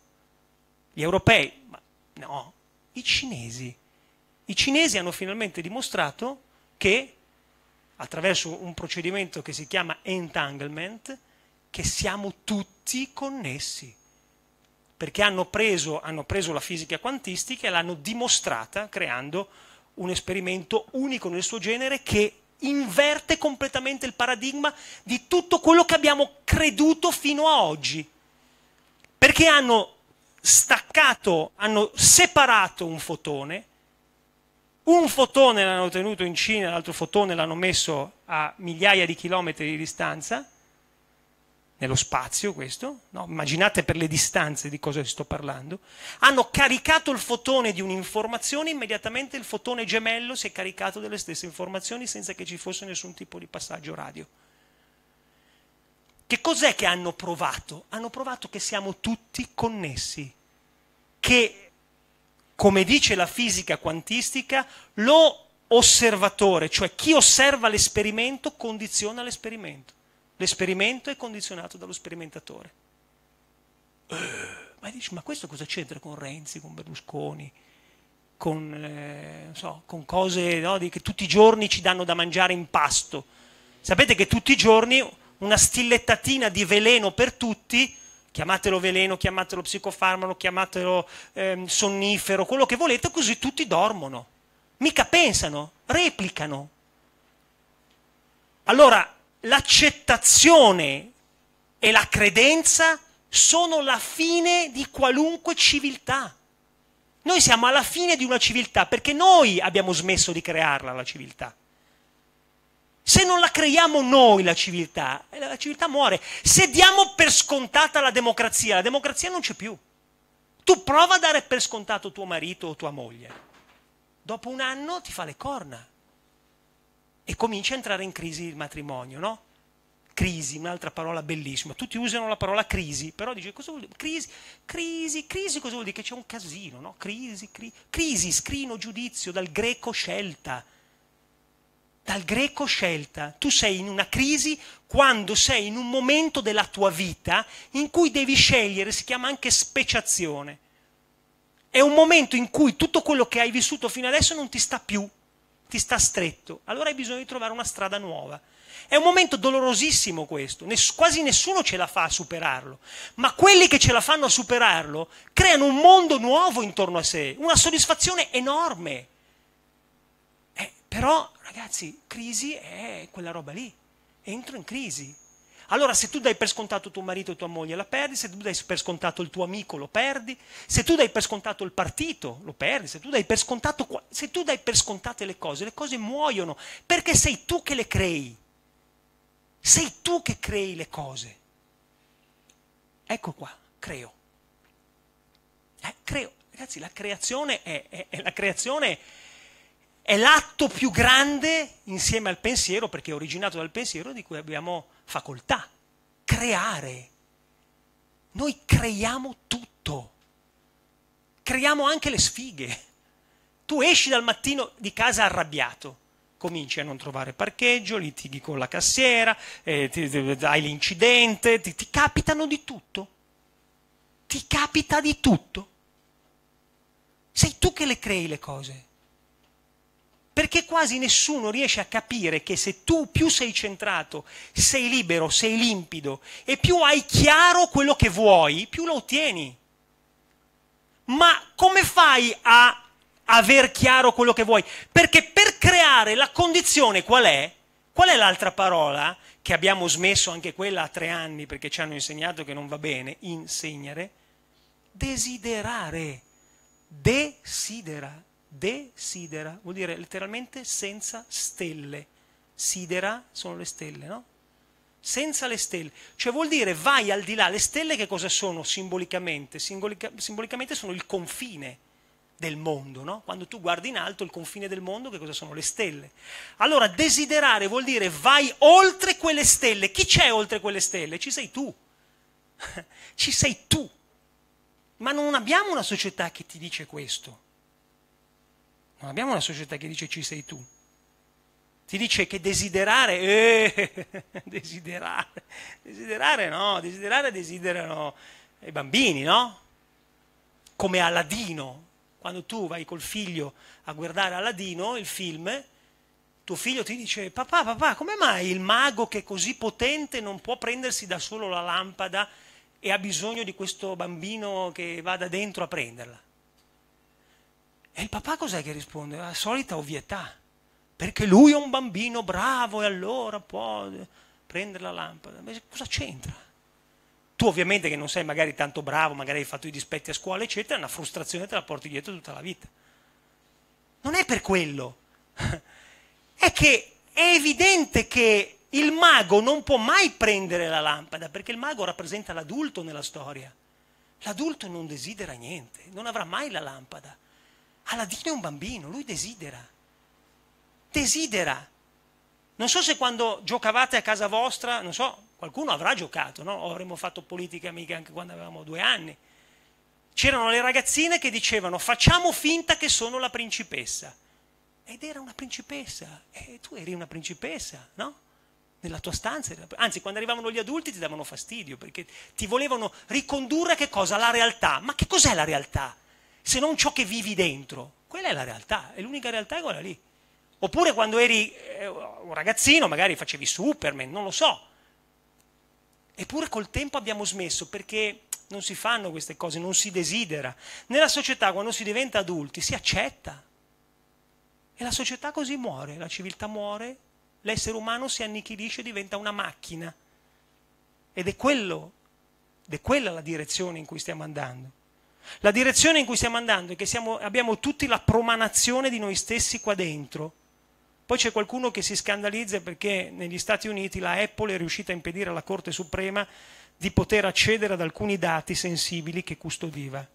Gli europei, ma no, i cinesi. I cinesi hanno finalmente dimostrato che attraverso un procedimento che si chiama entanglement, che siamo tutti connessi, perché hanno preso, hanno preso la fisica quantistica e l'hanno dimostrata creando un esperimento unico nel suo genere che inverte completamente il paradigma di tutto quello che abbiamo creduto fino a oggi, perché hanno staccato, hanno separato un fotone, un fotone l'hanno tenuto in Cina, l'altro fotone l'hanno messo a migliaia di chilometri di distanza, nello spazio questo, no? immaginate per le distanze di cosa sto parlando, hanno caricato il fotone di un'informazione, immediatamente il fotone gemello si è caricato delle stesse informazioni senza che ci fosse nessun tipo di passaggio radio. Che cos'è che hanno provato? Hanno provato che siamo tutti connessi, che come dice la fisica quantistica, lo osservatore, cioè chi osserva l'esperimento, condiziona l'esperimento. L'esperimento è condizionato dallo sperimentatore. ma dici, ma questo cosa c'entra con Renzi, con Berlusconi, con, eh, so, con cose no, che tutti i giorni ci danno da mangiare in pasto? Sapete che tutti i giorni una stillettatina di veleno per tutti chiamatelo veleno, chiamatelo psicofarmaco, chiamatelo ehm, sonnifero, quello che volete, così tutti dormono. Mica pensano, replicano. Allora, l'accettazione e la credenza sono la fine di qualunque civiltà. Noi siamo alla fine di una civiltà perché noi abbiamo smesso di crearla la civiltà. Se non la creiamo noi la civiltà, eh, la civiltà muore. Se diamo per scontata la democrazia, la democrazia non c'è più. Tu prova a dare per scontato tuo marito o tua moglie. Dopo un anno ti fa le corna e comincia a entrare in crisi il matrimonio, no? Crisi, un'altra parola bellissima. Tutti usano la parola crisi, però dice cosa vuol dire? Crisi, crisi, crisi cosa vuol dire? Che c'è un casino, no? Crisi, cri- crisi, scrino, giudizio, dal greco scelta. Dal greco scelta. Tu sei in una crisi quando sei in un momento della tua vita in cui devi scegliere, si chiama anche speciazione. È un momento in cui tutto quello che hai vissuto fino adesso non ti sta più ti sta stretto, allora hai bisogno di trovare una strada nuova. È un momento dolorosissimo questo, Ness quasi nessuno ce la fa a superarlo, ma quelli che ce la fanno a superarlo creano un mondo nuovo intorno a sé, una soddisfazione enorme. Eh, però, ragazzi, crisi è quella roba lì, entro in crisi, allora se tu dai per scontato tuo marito e tua moglie la perdi, se tu dai per scontato il tuo amico lo perdi, se tu dai per scontato il partito lo perdi, se tu dai per, scontato, se tu dai per scontate le cose, le cose muoiono perché sei tu che le crei. Sei tu che crei le cose. Ecco qua, creo. Eh, creo. Ragazzi, la creazione è, è, è la creazione è l'atto più grande insieme al pensiero, perché è originato dal pensiero, di cui abbiamo facoltà, creare. Noi creiamo tutto, creiamo anche le sfighe. Tu esci dal mattino di casa arrabbiato, cominci a non trovare parcheggio, litighi con la cassiera, eh, ti, ti, hai l'incidente, ti, ti capitano di tutto. Ti capita di tutto. Sei tu che le crei le cose perché quasi nessuno riesce a capire che se tu più sei centrato, sei libero, sei limpido e più hai chiaro quello che vuoi, più lo ottieni. Ma come fai a aver chiaro quello che vuoi? Perché per creare la condizione qual è? Qual è l'altra parola che abbiamo smesso anche quella a tre anni perché ci hanno insegnato che non va bene? Insegnare. Desiderare. Desiderare desidera, vuol dire letteralmente senza stelle. Sidera sono le stelle, no? Senza le stelle. Cioè vuol dire vai al di là. Le stelle che cosa sono simbolicamente? Simbolica, simbolicamente sono il confine del mondo, no? Quando tu guardi in alto il confine del mondo, che cosa sono le stelle? Allora, desiderare vuol dire vai oltre quelle stelle. Chi c'è oltre quelle stelle? Ci sei tu. Ci sei tu. Ma non abbiamo una società che ti dice questo. Non abbiamo una società che dice ci sei tu. Ti dice che desiderare, eh, desiderare, desiderare no, desiderare desiderano i bambini, no? Come Aladino, quando tu vai col figlio a guardare Aladino, il film, tuo figlio ti dice papà, papà, come mai il mago che è così potente non può prendersi da solo la lampada e ha bisogno di questo bambino che vada dentro a prenderla? E il papà cos'è che risponde? La solita ovvietà. Perché lui è un bambino bravo e allora può eh, prendere la lampada. Ma cosa c'entra? Tu ovviamente che non sei magari tanto bravo, magari hai fatto i dispetti a scuola, eccetera, una frustrazione te la porti dietro tutta la vita. Non è per quello. è che è evidente che il mago non può mai prendere la lampada, perché il mago rappresenta l'adulto nella storia. L'adulto non desidera niente, non avrà mai la lampada. Aladino è un bambino, lui desidera. Desidera. Non so se quando giocavate a casa vostra, non so, qualcuno avrà giocato, no? O avremmo fatto politica amica anche quando avevamo due anni. C'erano le ragazzine che dicevano facciamo finta che sono la principessa. Ed era una principessa, e tu eri una principessa, no? Nella tua stanza. Anzi, quando arrivavano gli adulti ti davano fastidio perché ti volevano ricondurre a che cosa? La realtà. Ma che cos'è la realtà? se non ciò che vivi dentro. Quella è la realtà, è l'unica realtà è quella lì. Oppure quando eri eh, un ragazzino, magari facevi Superman, non lo so. Eppure col tempo abbiamo smesso perché non si fanno queste cose, non si desidera. Nella società quando si diventa adulti si accetta. E la società così muore, la civiltà muore, l'essere umano si annichilisce e diventa una macchina. Ed è, quello, ed è quella la direzione in cui stiamo andando. La direzione in cui stiamo andando è che siamo, abbiamo tutti la promanazione di noi stessi qua dentro. Poi c'è qualcuno che si scandalizza perché negli Stati Uniti la Apple è riuscita a impedire alla Corte Suprema di poter accedere ad alcuni dati sensibili che custodiva.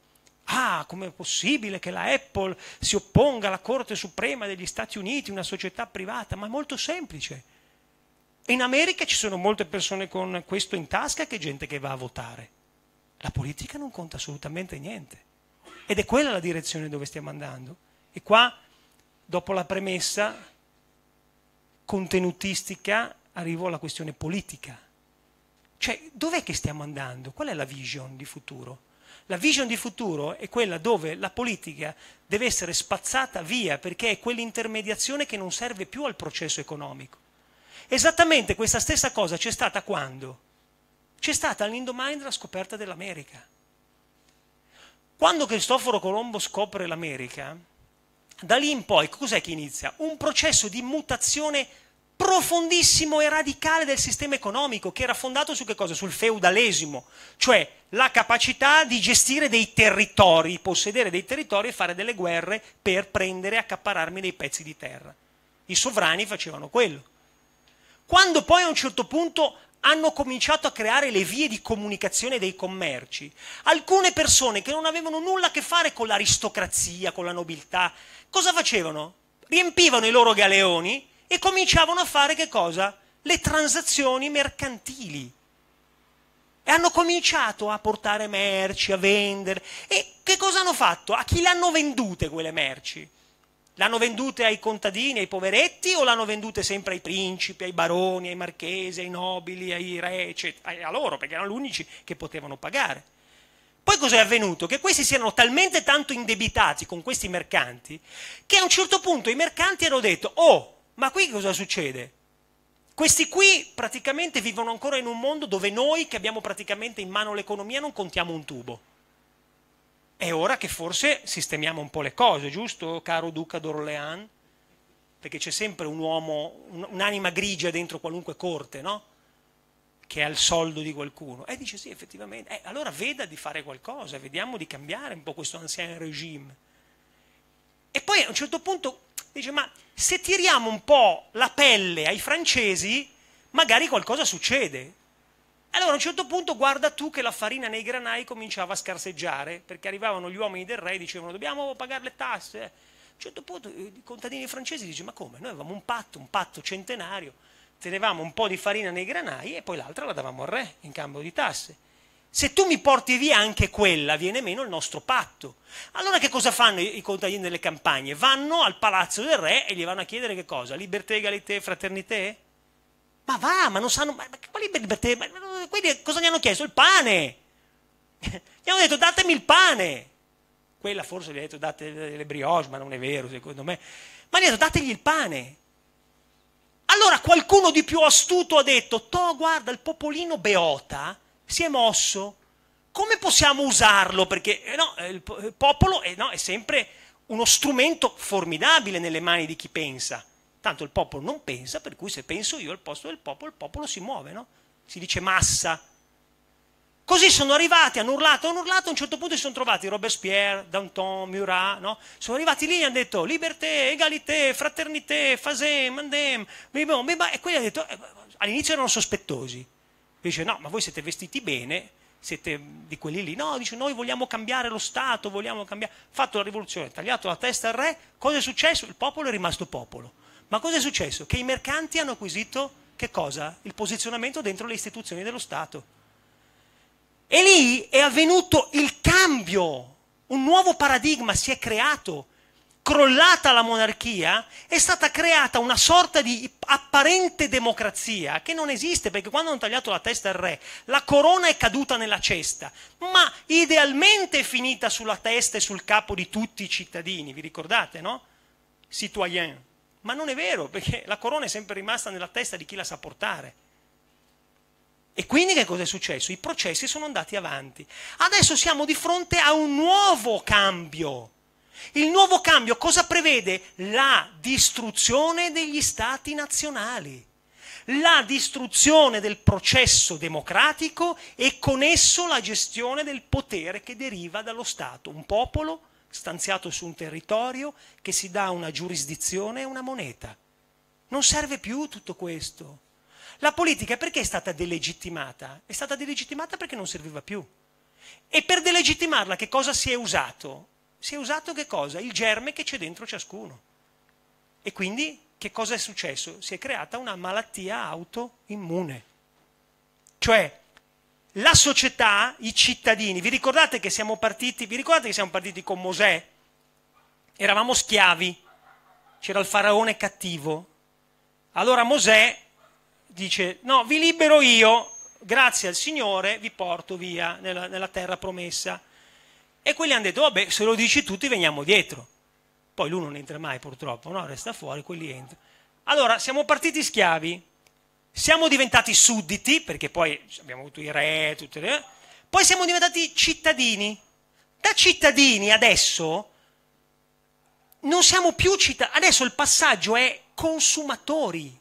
Ah, com'è possibile che la Apple si opponga alla Corte Suprema degli Stati Uniti, una società privata? Ma è molto semplice. In America ci sono molte persone con questo in tasca che gente che va a votare la politica non conta assolutamente niente. Ed è quella la direzione dove stiamo andando. E qua, dopo la premessa contenutistica, arrivo alla questione politica. Cioè, dov'è che stiamo andando? Qual è la vision di futuro? La vision di futuro è quella dove la politica deve essere spazzata via perché è quell'intermediazione che non serve più al processo economico. Esattamente questa stessa cosa c'è stata quando? c'è stata all'indomani della scoperta dell'America. Quando Cristoforo Colombo scopre l'America, da lì in poi cos'è che inizia? Un processo di mutazione profondissimo e radicale del sistema economico che era fondato su che cosa? Sul feudalesimo, cioè la capacità di gestire dei territori, possedere dei territori e fare delle guerre per prendere e accapararmi dei pezzi di terra. I sovrani facevano quello. Quando poi a un certo punto hanno cominciato a creare le vie di comunicazione dei commerci. Alcune persone che non avevano nulla a che fare con l'aristocrazia, con la nobiltà, cosa facevano? Riempivano i loro galeoni e cominciavano a fare che cosa? Le transazioni mercantili. E hanno cominciato a portare merci, a vendere. E che cosa hanno fatto? A chi le hanno vendute quelle merci? L'hanno vendute ai contadini, ai poveretti o l'hanno vendute sempre ai principi, ai baroni, ai marchesi, ai nobili, ai re, eccetera, a loro, perché erano gli unici che potevano pagare. Poi cos'è avvenuto? Che questi si erano talmente tanto indebitati con questi mercanti che a un certo punto i mercanti hanno detto, oh, ma qui cosa succede? Questi qui praticamente vivono ancora in un mondo dove noi che abbiamo praticamente in mano l'economia non contiamo un tubo. È ora che forse sistemiamo un po' le cose, giusto, caro Duca d'Orléans? Perché c'è sempre un uomo, un'anima grigia dentro qualunque corte, no? Che è al soldo di qualcuno. E dice sì, effettivamente. Eh, allora veda di fare qualcosa, vediamo di cambiare un po' questo anziano regime. E poi a un certo punto dice, ma se tiriamo un po' la pelle ai francesi, magari qualcosa succede. Allora a un certo punto guarda tu che la farina nei granai cominciava a scarseggiare, perché arrivavano gli uomini del re e dicevano dobbiamo pagare le tasse. A un certo punto eh, i contadini francesi dicono ma come? Noi avevamo un patto, un patto centenario, tenevamo un po' di farina nei granai e poi l'altra la davamo al re in cambio di tasse. Se tu mi porti via anche quella, viene meno il nostro patto. Allora che cosa fanno i contadini delle campagne? Vanno al palazzo del re e gli vanno a chiedere che cosa? Liberté, egalité, fraternité? Ma va, ma non sanno. Ma, ma quali libertà? Ma, quelli cosa gli hanno chiesto? Il pane! gli hanno detto datemi il pane! Quella forse gli ha detto date le brioche, ma non è vero secondo me. Ma gli ha detto dategli il pane. Allora qualcuno di più astuto ha detto, to guarda il popolino Beota si è mosso, come possiamo usarlo? Perché eh no, eh, il popolo eh no, è sempre uno strumento formidabile nelle mani di chi pensa. Tanto il popolo non pensa, per cui se penso io al posto del popolo, il popolo si muove, no? Si dice massa. Così sono arrivati, hanno urlato, hanno urlato, a un certo punto si sono trovati Robespierre, Danton, Murat, no? Sono arrivati lì e hanno detto liberté, égalité, fraternité, fazem, mandem, bimbo, bimbo, e quelli hanno detto, eh, all'inizio erano sospettosi. Dice no, ma voi siete vestiti bene, siete di quelli lì. No, dice noi vogliamo cambiare lo Stato, vogliamo cambiare. Fatto la rivoluzione, tagliato la testa al re, cosa è successo? Il popolo è rimasto popolo. Ma cosa è successo? Che i mercanti hanno acquisito che cosa? Il posizionamento dentro le istituzioni dello Stato. E lì è avvenuto il cambio, un nuovo paradigma si è creato. Crollata la monarchia, è stata creata una sorta di apparente democrazia che non esiste perché quando hanno tagliato la testa al re, la corona è caduta nella cesta, ma idealmente è finita sulla testa e sul capo di tutti i cittadini, vi ricordate, no? Citoyens. Ma non è vero, perché la corona è sempre rimasta nella testa di chi la sa portare. E quindi che cosa è successo? I processi sono andati avanti. Adesso siamo di fronte a un nuovo cambio. Il nuovo cambio cosa prevede? La distruzione degli stati nazionali, la distruzione del processo democratico e con esso la gestione del potere che deriva dallo Stato. Un popolo stanziato su un territorio che si dà una giurisdizione e una moneta. Non serve più tutto questo. La politica perché è stata delegittimata? È stata delegittimata perché non serviva più. E per delegittimarla che cosa si è usato? Si è usato che cosa? Il germe che c'è dentro ciascuno. E quindi che cosa è successo? Si è creata una malattia autoimmune. Cioè la società, i cittadini, vi ricordate che siamo partiti, vi ricordate che siamo partiti con Mosè? Eravamo schiavi, c'era il faraone cattivo. Allora Mosè dice, no, vi libero io, grazie al Signore vi porto via nella, nella terra promessa. E quelli hanno detto, vabbè, se lo dici tu ti veniamo dietro. Poi lui non entra mai purtroppo, no? resta fuori, quelli entrano. Allora siamo partiti schiavi, siamo diventati sudditi, perché poi abbiamo avuto i re, tutte le... poi siamo diventati cittadini. Da cittadini adesso non siamo più cittadini, adesso il passaggio è consumatori.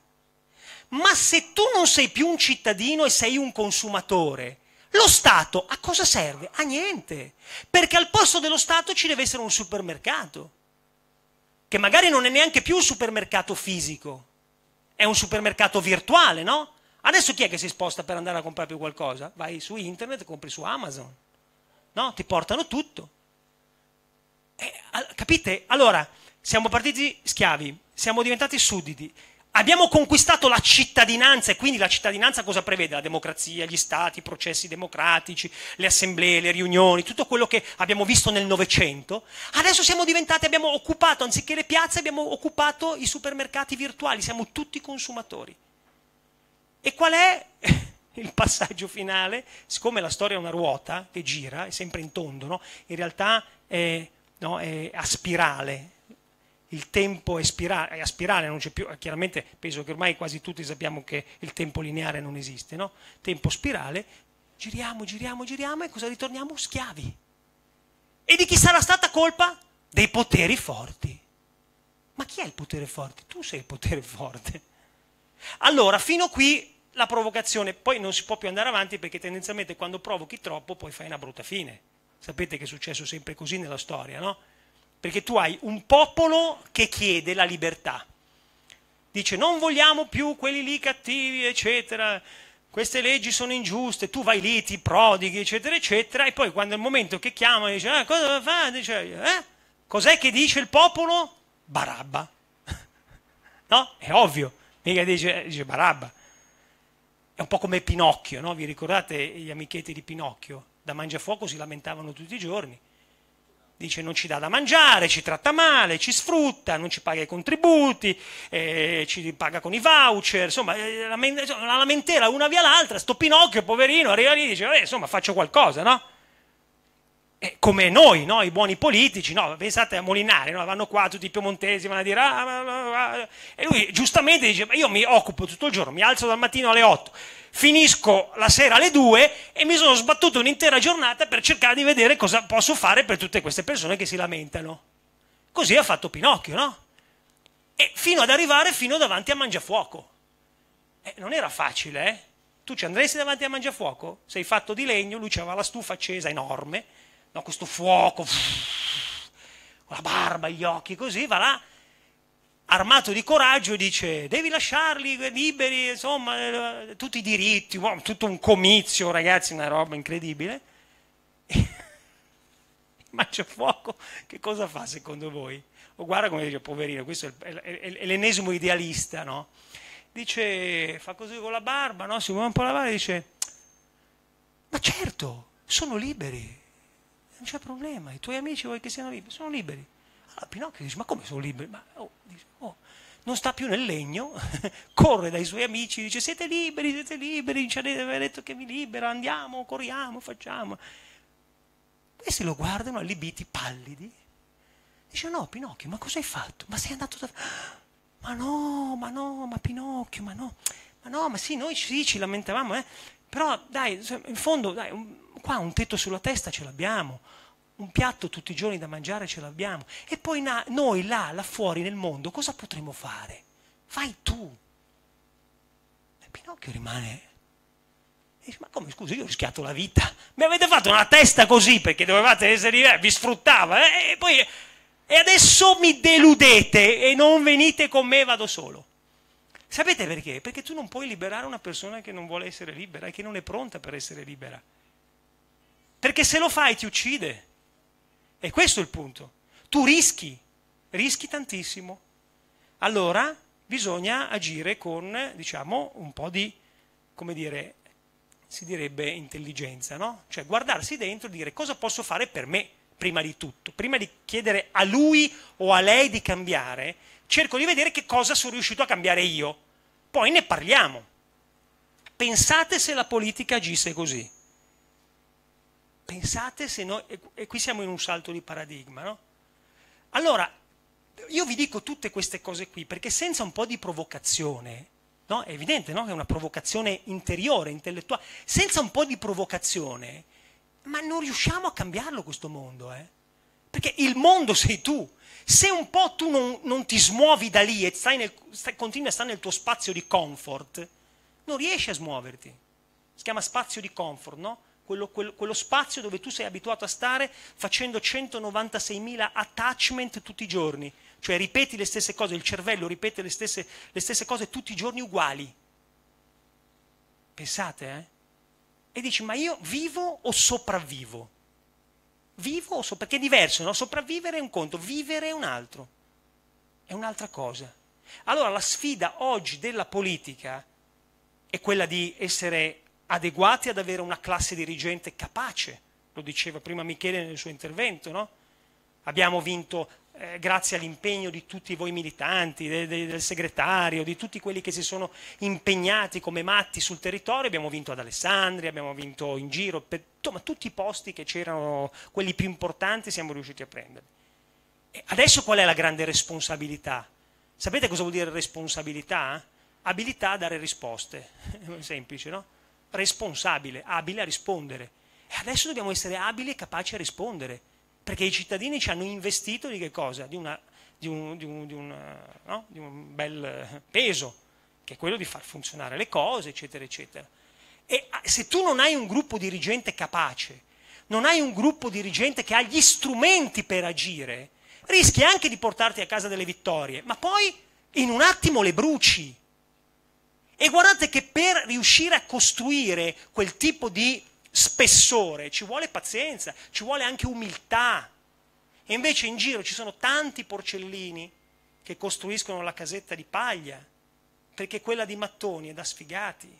Ma se tu non sei più un cittadino e sei un consumatore, lo Stato a cosa serve? A niente. Perché al posto dello Stato ci deve essere un supermercato, che magari non è neanche più un supermercato fisico, è un supermercato virtuale, no? Adesso chi è che si sposta per andare a comprare più qualcosa? Vai su internet, e compri su Amazon, no? Ti portano tutto. E, eh, capite? Allora, siamo partiti schiavi, siamo diventati sudditi, Abbiamo conquistato la cittadinanza e quindi la cittadinanza cosa prevede? La democrazia, gli stati, i processi democratici, le assemblee, le riunioni, tutto quello che abbiamo visto nel Novecento. Adesso siamo diventati, abbiamo occupato, anziché le piazze, abbiamo occupato i supermercati virtuali, siamo tutti consumatori. E qual è il passaggio finale? Siccome la storia è una ruota che gira, è sempre in tondo, no? in realtà è, no, è a spirale, il tempo è, spira- è non c'è più, chiaramente penso che ormai quasi tutti sappiamo che il tempo lineare non esiste, no? tempo spirale, giriamo, giriamo, giriamo e cosa ritorniamo? Schiavi. E di chi sarà stata colpa? Dei poteri forti. Ma chi è il potere forte? Tu sei il potere forte. Allora, fino a qui la provocazione, poi non si può più andare avanti perché tendenzialmente quando provochi troppo poi fai una brutta fine. Sapete che è successo sempre così nella storia, no? perché tu hai un popolo che chiede la libertà. Dice non vogliamo più quelli lì cattivi, eccetera, queste leggi sono ingiuste, tu vai lì, ti prodighi, eccetera, eccetera, e poi quando è il momento che chiama dice ah, cosa fa? Dice, eh? Cos'è che dice il popolo? Barabba. no? È ovvio, mica dice, dice Barabba. È un po' come Pinocchio, no? Vi ricordate gli amichetti di Pinocchio? Da Mangiafuoco si lamentavano tutti i giorni dice non ci dà da mangiare, ci tratta male, ci sfrutta, non ci paga i contributi, eh, ci paga con i voucher, insomma, eh, la lamentela una via l'altra, sto Pinocchio, poverino, arriva lì e dice, eh, insomma, faccio qualcosa, no? E eh, come noi, no? i buoni politici, no? pensate a Molinari, no? vanno qua tutti i piemontesi, vanno a dire ah, ah, ah, e lui giustamente dice, io mi occupo tutto il giorno, mi alzo dal mattino alle 8, finisco la sera alle 2 e mi sono sbattuto un'intera giornata per cercare di vedere cosa posso fare per tutte queste persone che si lamentano. Così ha fatto Pinocchio, no? E fino ad arrivare fino davanti a Mangiafuoco. Eh, non era facile, eh? Tu ci andresti davanti a Mangiafuoco? Sei fatto di legno, lui aveva la stufa accesa enorme, no? questo fuoco, con la barba, gli occhi, così, va là armato di coraggio dice devi lasciarli liberi, insomma, eh, tutti i diritti, wow, tutto un comizio, ragazzi, una roba incredibile. Mangiafuoco, che cosa fa secondo voi? O oh, guarda come dice, poverino, questo è l'ennesimo idealista, no? Dice, fa così con la barba, no? Si muove un po' la barba e dice, ma certo, sono liberi, non c'è problema, i tuoi amici vuoi che siano liberi, sono liberi. Allora ah, Pinocchio dice, ma come sono liberi? Ma, oh, dice, oh, non sta più nel legno, corre dai suoi amici, dice, siete liberi, siete liberi, ci avete detto che vi libera, andiamo, corriamo, facciamo. Questi lo guardano allibiti, pallidi. Dice, no Pinocchio, ma cosa hai fatto? Ma sei andato da... Ma no, ma no, ma Pinocchio, ma no. Ma no, ma sì, noi sì, ci lamentavamo, eh. Però dai, in fondo, dai, un, qua un tetto sulla testa ce l'abbiamo un piatto tutti i giorni da mangiare ce l'abbiamo. E poi na- noi là, là fuori nel mondo, cosa potremo fare? Fai tu. E Pinocchio rimane... E dice, ma come scusa, io ho rischiato la vita. Mi avete fatto una testa così perché dovevate essere diversi, vi sfruttava. Eh? E, poi, e adesso mi deludete e non venite con me, vado solo. Sapete perché? Perché tu non puoi liberare una persona che non vuole essere libera e che non è pronta per essere libera. Perché se lo fai ti uccide. E questo è il punto. Tu rischi, rischi tantissimo. Allora bisogna agire con, diciamo, un po' di, come dire, si direbbe intelligenza, no? Cioè guardarsi dentro e dire cosa posso fare per me prima di tutto. Prima di chiedere a lui o a lei di cambiare, cerco di vedere che cosa sono riuscito a cambiare io. Poi ne parliamo. Pensate se la politica agisse così pensate se noi, e qui siamo in un salto di paradigma, no? Allora, io vi dico tutte queste cose qui perché senza un po' di provocazione, no? È evidente, no? è una provocazione interiore, intellettuale, senza un po' di provocazione, ma non riusciamo a cambiarlo questo mondo, eh? Perché il mondo sei tu. Se un po' tu non, non ti smuovi da lì e stai nel, stai, continui a stare nel tuo spazio di comfort, non riesci a smuoverti. Si chiama spazio di comfort, no? quello, quello, quello spazio dove tu sei abituato a stare facendo 196.000 attachment tutti i giorni, cioè ripeti le stesse cose, il cervello ripete le stesse, le stesse cose tutti i giorni uguali. Pensate, eh? E dici, ma io vivo o sopravvivo? Vivo o sopravvivo? Perché è diverso, no? Sopravvivere è un conto, vivere è un altro. È un'altra cosa. Allora la sfida oggi della politica è quella di essere adeguati ad avere una classe dirigente capace, lo diceva prima Michele nel suo intervento, no? abbiamo vinto eh, grazie all'impegno di tutti voi militanti, de, de, del segretario, di tutti quelli che si sono impegnati come matti sul territorio, abbiamo vinto ad Alessandria, abbiamo vinto in giro, per, ma tutti i posti che c'erano, quelli più importanti, siamo riusciti a prenderli. adesso qual è la grande responsabilità? Sapete cosa vuol dire responsabilità? Abilità a dare risposte, semplice, no? responsabile, abile a rispondere. E adesso dobbiamo essere abili e capaci a rispondere, perché i cittadini ci hanno investito di che cosa? Di, una, di, un, di, un, di una, no? un bel peso, che è quello di far funzionare le cose, eccetera, eccetera. E se tu non hai un gruppo dirigente capace, non hai un gruppo dirigente che ha gli strumenti per agire, rischi anche di portarti a casa delle vittorie, ma poi in un attimo le bruci, e guardate che per riuscire a costruire quel tipo di spessore ci vuole pazienza, ci vuole anche umiltà. E invece in giro ci sono tanti porcellini che costruiscono la casetta di paglia, perché quella di mattoni è da sfigati.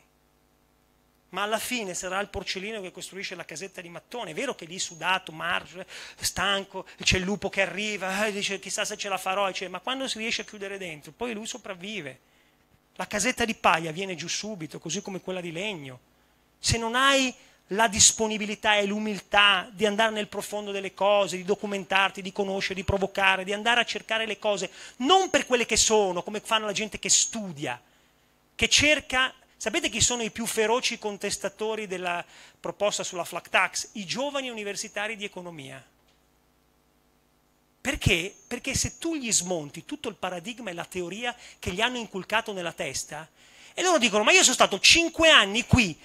Ma alla fine sarà il porcellino che costruisce la casetta di mattone. È vero che lì sudato, marcio, stanco, c'è il lupo che arriva, eh, dice chissà se ce la farò, dice, ma quando si riesce a chiudere dentro, poi lui sopravvive la casetta di paia viene giù subito, così come quella di legno. Se non hai la disponibilità e l'umiltà di andare nel profondo delle cose, di documentarti, di conoscere, di provocare, di andare a cercare le cose, non per quelle che sono, come fanno la gente che studia, che cerca... Sapete chi sono i più feroci contestatori della proposta sulla flat tax? I giovani universitari di economia. Perché? Perché se tu gli smonti tutto il paradigma e la teoria che gli hanno inculcato nella testa, e loro dicono, ma io sono stato cinque anni qui,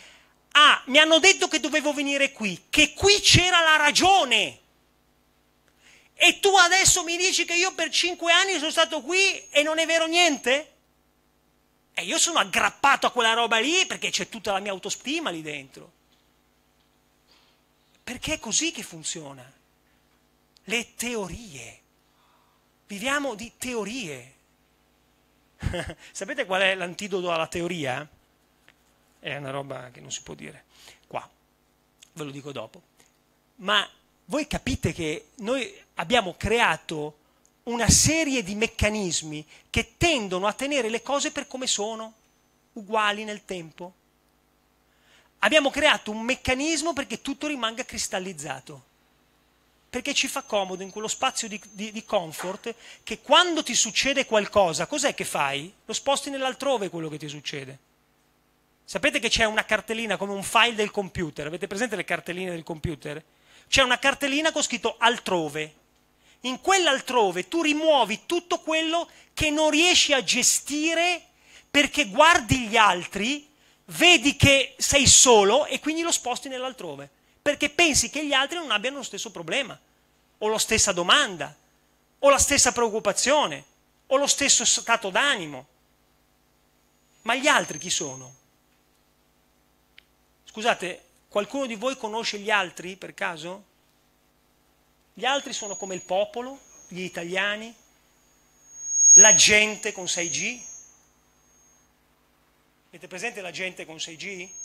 ah, mi hanno detto che dovevo venire qui, che qui c'era la ragione. E tu adesso mi dici che io per cinque anni sono stato qui e non è vero niente? E io sono aggrappato a quella roba lì perché c'è tutta la mia autostima lì dentro. Perché è così che funziona le teorie. Viviamo di teorie. Sapete qual è l'antidoto alla teoria? È una roba che non si può dire qua, ve lo dico dopo. Ma voi capite che noi abbiamo creato una serie di meccanismi che tendono a tenere le cose per come sono, uguali nel tempo. Abbiamo creato un meccanismo perché tutto rimanga cristallizzato perché ci fa comodo in quello spazio di, di, di comfort che quando ti succede qualcosa, cos'è che fai? Lo sposti nell'altrove quello che ti succede. Sapete che c'è una cartellina come un file del computer, avete presente le cartelline del computer? C'è una cartellina con scritto altrove. In quell'altrove tu rimuovi tutto quello che non riesci a gestire perché guardi gli altri, vedi che sei solo e quindi lo sposti nell'altrove perché pensi che gli altri non abbiano lo stesso problema, o la stessa domanda, o la stessa preoccupazione, o lo stesso stato d'animo. Ma gli altri chi sono? Scusate, qualcuno di voi conosce gli altri per caso? Gli altri sono come il popolo, gli italiani, la gente con 6G? Avete presente la gente con 6G?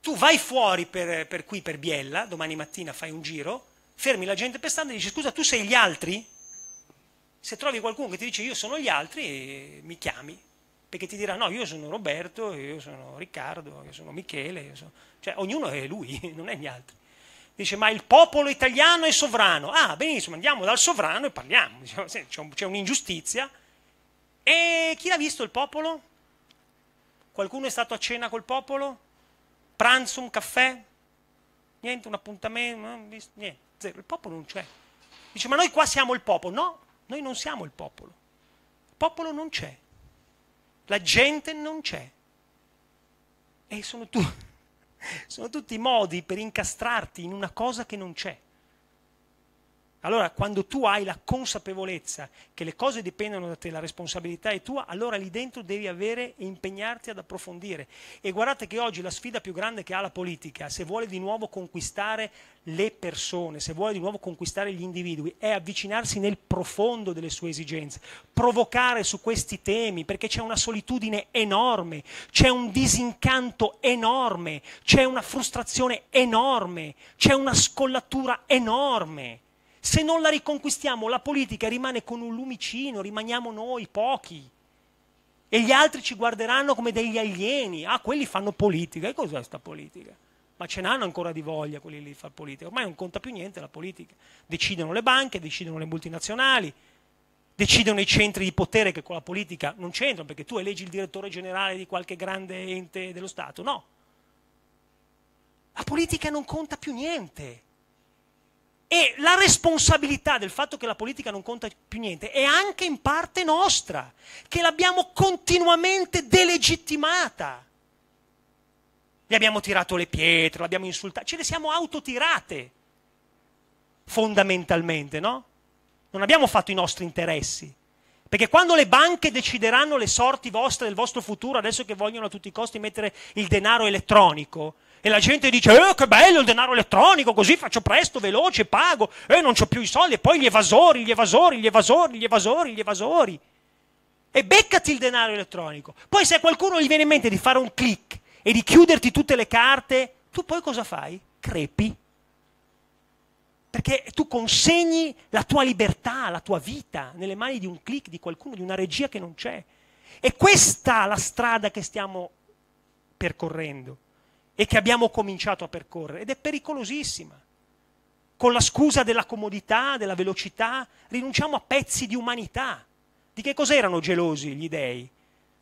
tu vai fuori per, per qui, per Biella, domani mattina fai un giro, fermi la gente per strada e dici scusa tu sei gli altri? Se trovi qualcuno che ti dice io sono gli altri, eh, mi chiami, perché ti dirà no, io sono Roberto, io sono Riccardo, io sono Michele, io sono... cioè ognuno è lui, non è gli altri. Dice ma il popolo italiano è sovrano. Ah benissimo, andiamo dal sovrano e parliamo, diciamo, c'è un'ingiustizia. E chi l'ha visto il popolo? Qualcuno è stato a cena col popolo? Pranzo, un caffè? Niente, un appuntamento? Niente, zero. Il popolo non c'è. Dice, ma noi qua siamo il popolo. No, noi non siamo il popolo. Il popolo non c'è. La gente non c'è. E sono, tu, sono tutti modi per incastrarti in una cosa che non c'è. Allora, quando tu hai la consapevolezza che le cose dipendono da te, la responsabilità è tua, allora lì dentro devi avere e impegnarti ad approfondire. E guardate che oggi la sfida più grande che ha la politica, se vuole di nuovo conquistare le persone, se vuole di nuovo conquistare gli individui, è avvicinarsi nel profondo delle sue esigenze, provocare su questi temi, perché c'è una solitudine enorme, c'è un disincanto enorme, c'è una frustrazione enorme, c'è una scollatura enorme se non la riconquistiamo, la politica rimane con un lumicino, rimaniamo noi pochi. E gli altri ci guarderanno come degli alieni. Ah, quelli fanno politica. E cos'è questa politica? Ma ce n'hanno ancora di voglia quelli lì di fare politica. Ormai non conta più niente la politica. Decidono le banche, decidono le multinazionali, decidono i centri di potere che con la politica non c'entrano, perché tu eleggi il direttore generale di qualche grande ente dello Stato. No. La politica non conta più niente. E la responsabilità del fatto che la politica non conta più niente è anche in parte nostra, che l'abbiamo continuamente delegittimata. Gli abbiamo tirato le pietre, l'abbiamo insultata, ce le siamo autotirate, fondamentalmente, no? Non abbiamo fatto i nostri interessi. Perché quando le banche decideranno le sorti vostre, del vostro futuro, adesso che vogliono a tutti i costi mettere il denaro elettronico, e la gente dice eh, che bello il denaro elettronico, così faccio presto, veloce, pago, eh, non ho più i soldi, e poi gli evasori, gli evasori, gli evasori, gli evasori, gli evasori. E beccati il denaro elettronico. Poi se a qualcuno gli viene in mente di fare un click e di chiuderti tutte le carte, tu poi cosa fai? Crepi. Perché tu consegni la tua libertà, la tua vita nelle mani di un click, di qualcuno, di una regia che non c'è. E questa è la strada che stiamo percorrendo e che abbiamo cominciato a percorrere ed è pericolosissima. Con la scusa della comodità, della velocità, rinunciamo a pezzi di umanità. Di che cosa erano gelosi gli dèi?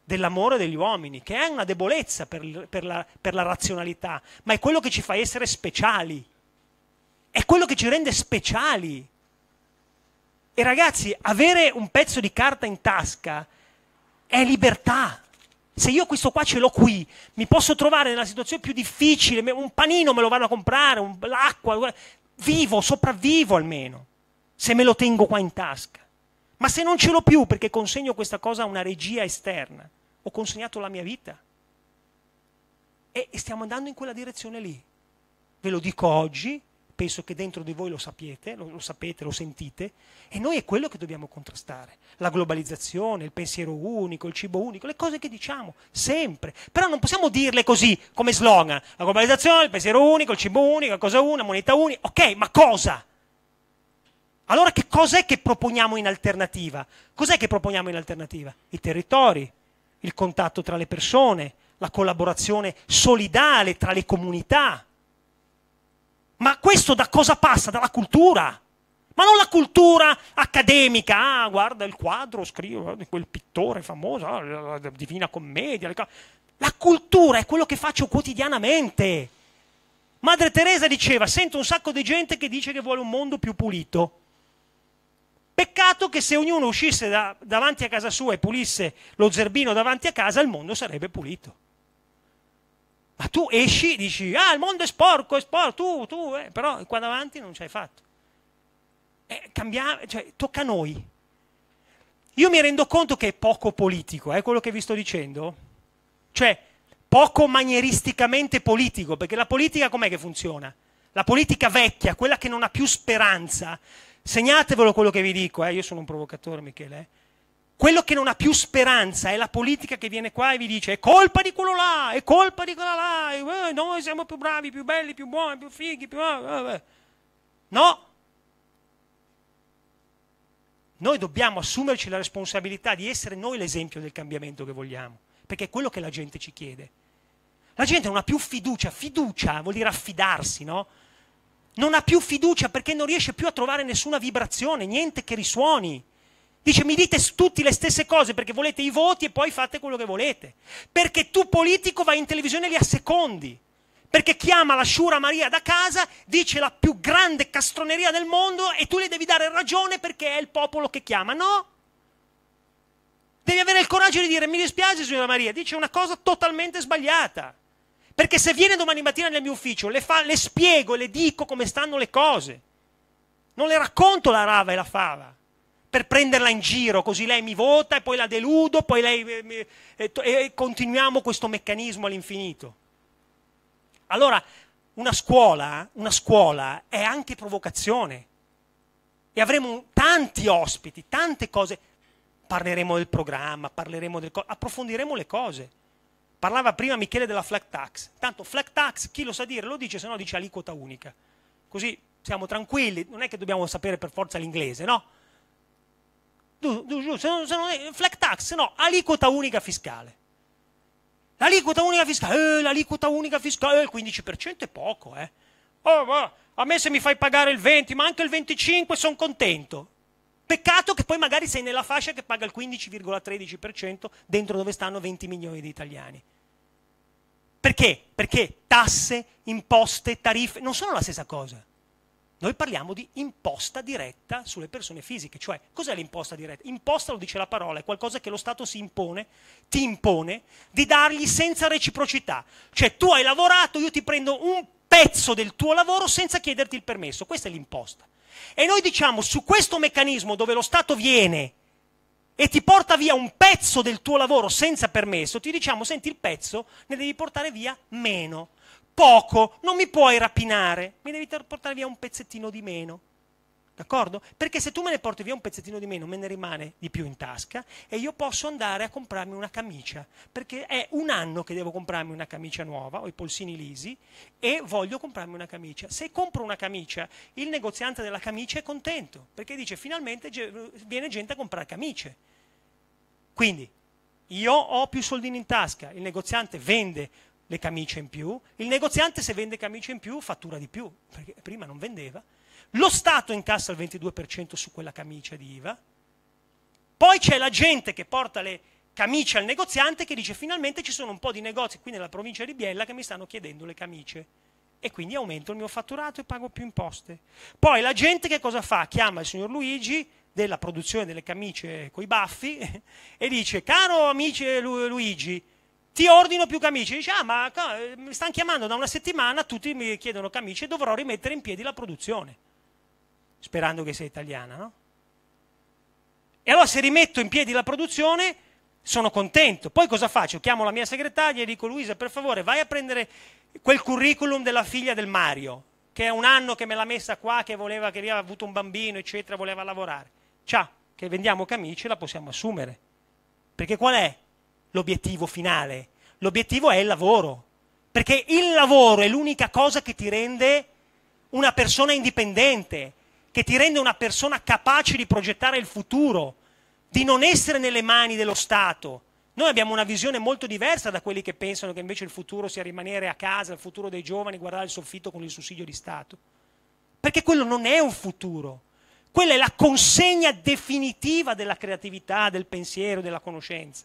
Dell'amore degli uomini, che è una debolezza per, per, la, per la razionalità, ma è quello che ci fa essere speciali. È quello che ci rende speciali. E ragazzi, avere un pezzo di carta in tasca è libertà se io questo qua ce l'ho qui, mi posso trovare nella situazione più difficile, un panino me lo vanno a comprare, un, l'acqua, vivo, sopravvivo almeno, se me lo tengo qua in tasca. Ma se non ce l'ho più perché consegno questa cosa a una regia esterna, ho consegnato la mia vita. E, e stiamo andando in quella direzione lì. Ve lo dico oggi, penso che dentro di voi lo sapete, lo, lo sapete, lo sentite, e noi è quello che dobbiamo contrastare. La globalizzazione, il pensiero unico, il cibo unico, le cose che diciamo sempre. Però non possiamo dirle così come slogan. La globalizzazione, il pensiero unico, il cibo unico, la cosa una, moneta unica. Ok, ma cosa? Allora che cos'è che proponiamo in alternativa? Cos'è che proponiamo in alternativa? I territori, il contatto tra le persone, la collaborazione solidale tra le comunità ma questo da cosa passa? Dalla cultura. Ma non la cultura accademica, ah, guarda il quadro, scrivo, guarda quel pittore famoso, ah, la Divina Commedia. La cultura è quello che faccio quotidianamente. Madre Teresa diceva, sento un sacco di gente che dice che vuole un mondo più pulito. Peccato che se ognuno uscisse da, davanti a casa sua e pulisse lo zerbino davanti a casa, il mondo sarebbe pulito. Ma tu esci e dici, ah, il mondo è sporco, è sporco, tu, tu, eh. però qua davanti non ce l'hai fatto. Eh, cambiamo, cioè, tocca a noi. Io mi rendo conto che è poco politico, è eh, quello che vi sto dicendo. Cioè, poco manieristicamente politico, perché la politica com'è che funziona? La politica vecchia, quella che non ha più speranza. Segnatevelo quello che vi dico, eh, io sono un provocatore, Michele. Eh. Quello che non ha più speranza è la politica che viene qua e vi dice è colpa di quello là, è colpa di quella là, eh, noi siamo più bravi, più belli, più buoni, più fighi, più... Eh, eh, no! Noi dobbiamo assumerci la responsabilità di essere noi l'esempio del cambiamento che vogliamo, perché è quello che la gente ci chiede. La gente non ha più fiducia, fiducia vuol dire affidarsi, no? Non ha più fiducia perché non riesce più a trovare nessuna vibrazione, niente che risuoni. Dice mi dite tutti le stesse cose perché volete i voti e poi fate quello che volete. Perché tu politico vai in televisione e li assecondi. Perché chiama la sciura Maria da casa, dice la più grande castroneria del mondo e tu le devi dare ragione perché è il popolo che chiama. No! Devi avere il coraggio di dire mi dispiace signora Maria, dice una cosa totalmente sbagliata. Perché se viene domani mattina nel mio ufficio, le, fa, le spiego e le dico come stanno le cose. Non le racconto la rava e la fava per prenderla in giro, così lei mi vota e poi la deludo, poi lei... Eh, e, e continuiamo questo meccanismo all'infinito. Allora, una scuola, una scuola è anche provocazione. E avremo tanti ospiti, tante cose. Parleremo del programma, parleremo del approfondiremo le cose. Parlava prima Michele della flat tax. Tanto flat tax, chi lo sa dire lo dice, se no dice aliquota unica. Così siamo tranquilli, non è che dobbiamo sapere per forza l'inglese, no? Eh, flat tax, no, aliquota unica fiscale. L'aliquota unica fiscale, eh, l'aliquota unica fiscale, eh, il 15% è poco, eh. Oh, ma a me se mi fai pagare il 20, ma anche il 25 sono contento. Peccato che poi magari sei nella fascia che paga il 15,13% dentro dove stanno 20 milioni di italiani. Perché? Perché tasse, imposte, tariffe non sono la stessa cosa. Noi parliamo di imposta diretta sulle persone fisiche, cioè cos'è l'imposta diretta? Imposta lo dice la parola, è qualcosa che lo Stato si impone, ti impone di dargli senza reciprocità. Cioè tu hai lavorato, io ti prendo un pezzo del tuo lavoro senza chiederti il permesso, questa è l'imposta. E noi diciamo su questo meccanismo dove lo Stato viene e ti porta via un pezzo del tuo lavoro senza permesso, ti diciamo senti il pezzo ne devi portare via meno poco, non mi puoi rapinare, mi devi portare via un pezzettino di meno. D'accordo? Perché se tu me ne porti via un pezzettino di meno, me ne rimane di più in tasca e io posso andare a comprarmi una camicia, perché è un anno che devo comprarmi una camicia nuova, ho i polsini lisi e voglio comprarmi una camicia. Se compro una camicia, il negoziante della camicia è contento, perché dice finalmente viene gente a comprare camicie. Quindi io ho più soldini in tasca, il negoziante vende le camicie in più, il negoziante se vende camicie in più fattura di più, perché prima non vendeva, lo Stato incassa il 22% su quella camicia di IVA, poi c'è la gente che porta le camicie al negoziante che dice finalmente ci sono un po' di negozi qui nella provincia di Biella che mi stanno chiedendo le camicie e quindi aumento il mio fatturato e pago più imposte. Poi la gente che cosa fa? Chiama il signor Luigi della produzione delle camicie coi baffi e dice caro amici Luigi, ti ordino più camicie. Dice, ah, ma mi stanno chiamando da una settimana, tutti mi chiedono camicie, dovrò rimettere in piedi la produzione. Sperando che sia italiana, no? E allora se rimetto in piedi la produzione sono contento. Poi cosa faccio? Chiamo la mia segretaria e dico Luisa, per favore, vai a prendere quel curriculum della figlia del Mario, che è un anno che me l'ha messa qua, che voleva che aveva avuto un bambino, eccetera, voleva lavorare. Ciao, che vendiamo camicie, la possiamo assumere. Perché qual è l'obiettivo finale, l'obiettivo è il lavoro, perché il lavoro è l'unica cosa che ti rende una persona indipendente, che ti rende una persona capace di progettare il futuro, di non essere nelle mani dello Stato. Noi abbiamo una visione molto diversa da quelli che pensano che invece il futuro sia rimanere a casa, il futuro dei giovani, guardare il soffitto con il sussidio di Stato. Perché quello non è un futuro, quella è la consegna definitiva della creatività, del pensiero, della conoscenza.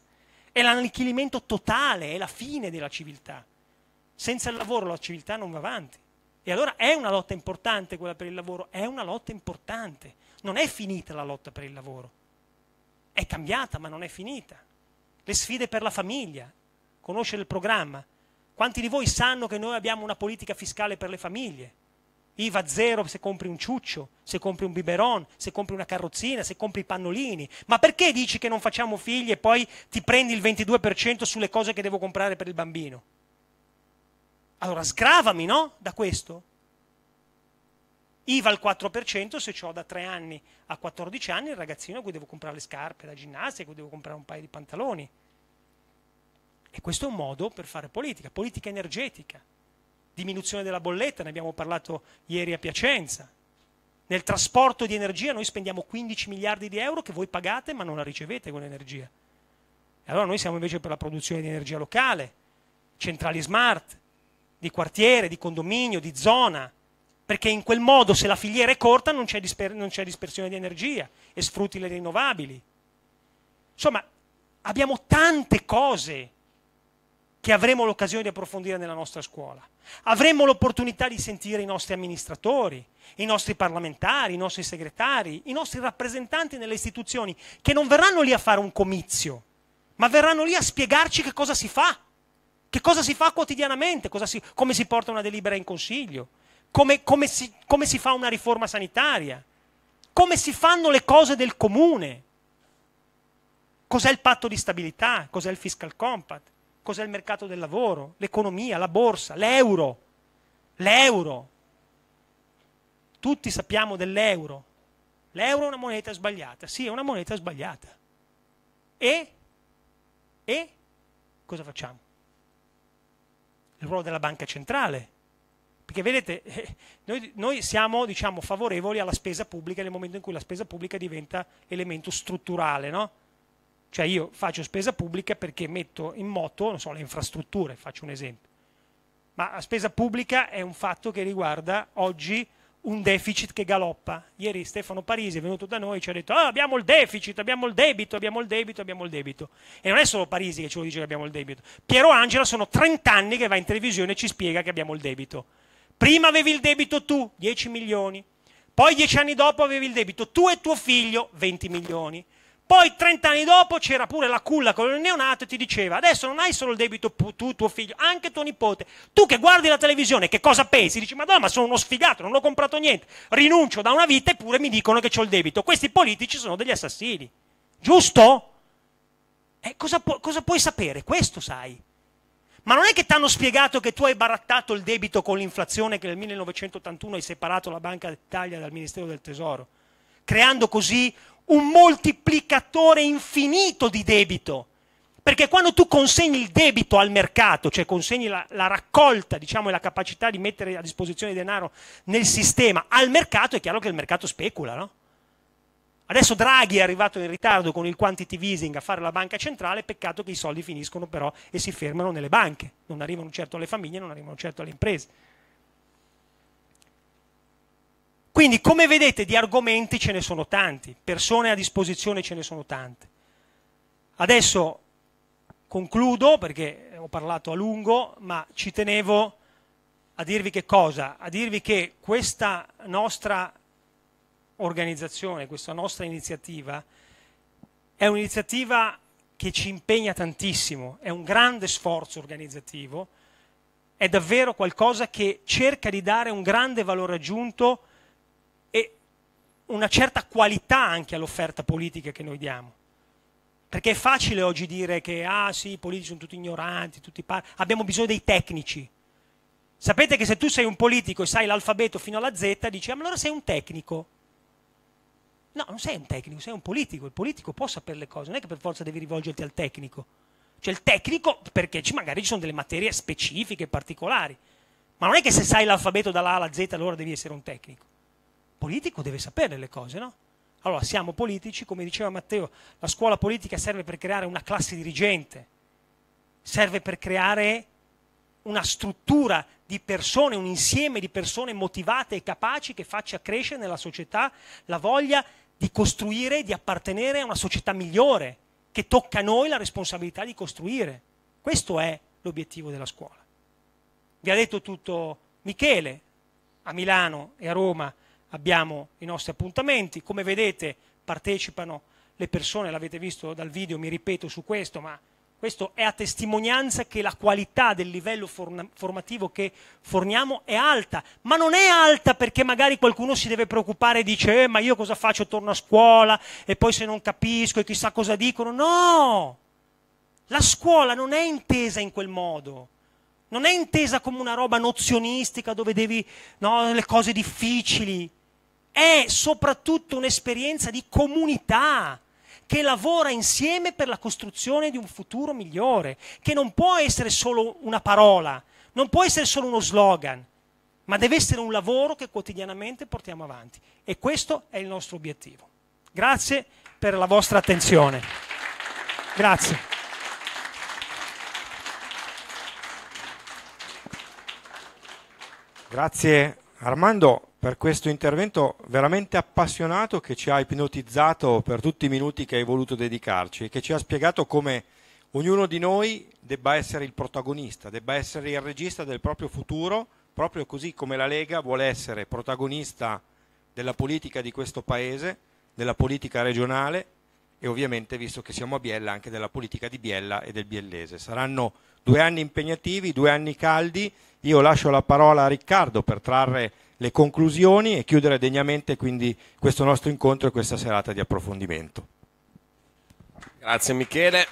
È l'annichilimento totale, è la fine della civiltà. Senza il lavoro la civiltà non va avanti. E allora è una lotta importante quella per il lavoro, è una lotta importante. Non è finita la lotta per il lavoro. È cambiata, ma non è finita. Le sfide per la famiglia, conoscere il programma. Quanti di voi sanno che noi abbiamo una politica fiscale per le famiglie? IVA zero se compri un ciuccio, se compri un biberon, se compri una carrozzina, se compri i pannolini. Ma perché dici che non facciamo figli e poi ti prendi il 22% sulle cose che devo comprare per il bambino? Allora sgravami, no? Da questo. IVA al 4% se ho da 3 anni a 14 anni il ragazzino a cui devo comprare le scarpe da ginnastica, a cui devo comprare un paio di pantaloni. E questo è un modo per fare politica, politica energetica diminuzione della bolletta, ne abbiamo parlato ieri a Piacenza. Nel trasporto di energia noi spendiamo 15 miliardi di euro che voi pagate ma non la ricevete quell'energia. E allora noi siamo invece per la produzione di energia locale, centrali smart, di quartiere, di condominio, di zona, perché in quel modo se la filiera è corta non c'è, disper dispersione di energia e sfrutti le rinnovabili. Insomma, abbiamo tante cose che avremo l'occasione di approfondire nella nostra scuola. Avremo l'opportunità di sentire i nostri amministratori, i nostri parlamentari, i nostri segretari, i nostri rappresentanti nelle istituzioni, che non verranno lì a fare un comizio, ma verranno lì a spiegarci che cosa si fa, che cosa si fa quotidianamente, si, come si porta una delibera in consiglio, come, come, si, come si fa una riforma sanitaria, come si fanno le cose del comune, cos'è il patto di stabilità, cos'è il fiscal compact cos'è il mercato del lavoro, l'economia, la borsa, l'euro, l'euro. Tutti sappiamo dell'euro. L'euro è una moneta sbagliata, sì, è una moneta sbagliata. E? E? Cosa facciamo? Il ruolo della banca centrale. Perché vedete, noi, noi siamo diciamo, favorevoli alla spesa pubblica nel momento in cui la spesa pubblica diventa elemento strutturale, no? Cioè io faccio spesa pubblica perché metto in moto, so, le infrastrutture, faccio un esempio. Ma la spesa pubblica è un fatto che riguarda oggi un deficit che galoppa. Ieri Stefano Parisi è venuto da noi e ci ha detto ah, abbiamo il deficit, abbiamo il debito, abbiamo il debito, abbiamo il debito. E non è solo Parisi che ce lo dice che abbiamo il debito. Piero Angela sono 30 anni che va in televisione e ci spiega che abbiamo il debito. Prima avevi il debito tu, 10 milioni. Poi dieci anni dopo avevi il debito tu e tuo figlio, 20 milioni. Poi 30 anni dopo c'era pure la culla con il neonato e ti diceva adesso non hai solo il debito tu, tuo figlio, anche tuo nipote. Tu che guardi la televisione, che cosa pensi? Dici madonna ma sono uno sfigato, non ho comprato niente, rinuncio da una vita eppure mi dicono che ho il debito. Questi politici sono degli assassini, giusto? Eh, cosa, pu- cosa puoi sapere? Questo sai. Ma non è che ti hanno spiegato che tu hai barattato il debito con l'inflazione che nel 1981 hai separato la Banca d'Italia dal Ministero del Tesoro, creando così un moltiplicatore infinito di debito. Perché quando tu consegni il debito al mercato, cioè consegni la, la raccolta, diciamo, e la capacità di mettere a disposizione denaro nel sistema al mercato, è chiaro che il mercato specula, no? Adesso Draghi è arrivato in ritardo con il quantitative easing a fare la banca centrale, peccato che i soldi finiscono però e si fermano nelle banche, non arrivano certo alle famiglie, non arrivano certo alle imprese. Quindi, come vedete, di argomenti ce ne sono tanti, persone a disposizione ce ne sono tante. Adesso concludo perché ho parlato a lungo, ma ci tenevo a dirvi che cosa? A dirvi che questa nostra organizzazione, questa nostra iniziativa è un'iniziativa che ci impegna tantissimo, è un grande sforzo organizzativo, è davvero qualcosa che cerca di dare un grande valore aggiunto una certa qualità anche all'offerta politica che noi diamo. Perché è facile oggi dire che, ah sì, i politici sono tutti ignoranti, tutti par- abbiamo bisogno dei tecnici. Sapete che se tu sei un politico e sai l'alfabeto fino alla Z, dici, ah, ma allora sei un tecnico. No, non sei un tecnico, sei un politico. Il politico può sapere le cose, non è che per forza devi rivolgerti al tecnico. Cioè il tecnico, perché ci, magari ci sono delle materie specifiche, particolari. Ma non è che se sai l'alfabeto dalla alla Z allora devi essere un tecnico politico deve sapere le cose, no? Allora siamo politici, come diceva Matteo, la scuola politica serve per creare una classe dirigente, serve per creare una struttura di persone, un insieme di persone motivate e capaci che faccia crescere nella società la voglia di costruire, di appartenere a una società migliore, che tocca a noi la responsabilità di costruire. Questo è l'obiettivo della scuola. Vi ha detto tutto Michele a Milano e a Roma abbiamo i nostri appuntamenti, come vedete partecipano le persone, l'avete visto dal video, mi ripeto su questo, ma questo è a testimonianza che la qualità del livello formativo che forniamo è alta, ma non è alta perché magari qualcuno si deve preoccupare e dice eh, ma io cosa faccio, torno a scuola e poi se non capisco e chissà cosa dicono. No! La scuola non è intesa in quel modo. Non è intesa come una roba nozionistica dove devi, no, le cose difficili, è soprattutto un'esperienza di comunità che lavora insieme per la costruzione di un futuro migliore, che non può essere solo una parola, non può essere solo uno slogan, ma deve essere un lavoro che quotidianamente portiamo avanti. E questo è il nostro obiettivo. Grazie per la vostra attenzione. Grazie. Grazie Armando per questo intervento veramente appassionato che ci ha ipnotizzato per tutti i minuti che hai voluto dedicarci e che ci ha spiegato come ognuno di noi debba essere il protagonista, debba essere il regista del proprio futuro, proprio così come la Lega vuole essere protagonista della politica di questo Paese, della politica regionale e ovviamente, visto che siamo a Biella, anche della politica di Biella e del biellese. Saranno due anni impegnativi, due anni caldi. Io lascio la parola a Riccardo per trarre le conclusioni e chiudere degnamente quindi questo nostro incontro e questa serata di approfondimento. Grazie Michele.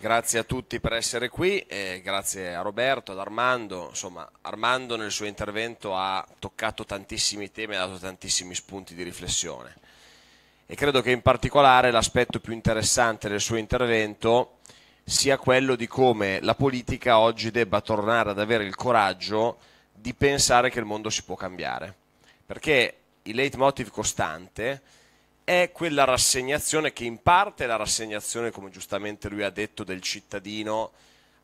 Grazie a tutti per essere qui, grazie a Roberto, ad Armando. Insomma, Armando nel suo intervento ha toccato tantissimi temi e ha dato tantissimi spunti di riflessione. E credo che in particolare l'aspetto più interessante del suo intervento sia quello di come la politica oggi debba tornare ad avere il coraggio di pensare che il mondo si può cambiare. Perché il leitmotiv costante è quella rassegnazione che in parte è la rassegnazione, come giustamente lui ha detto, del cittadino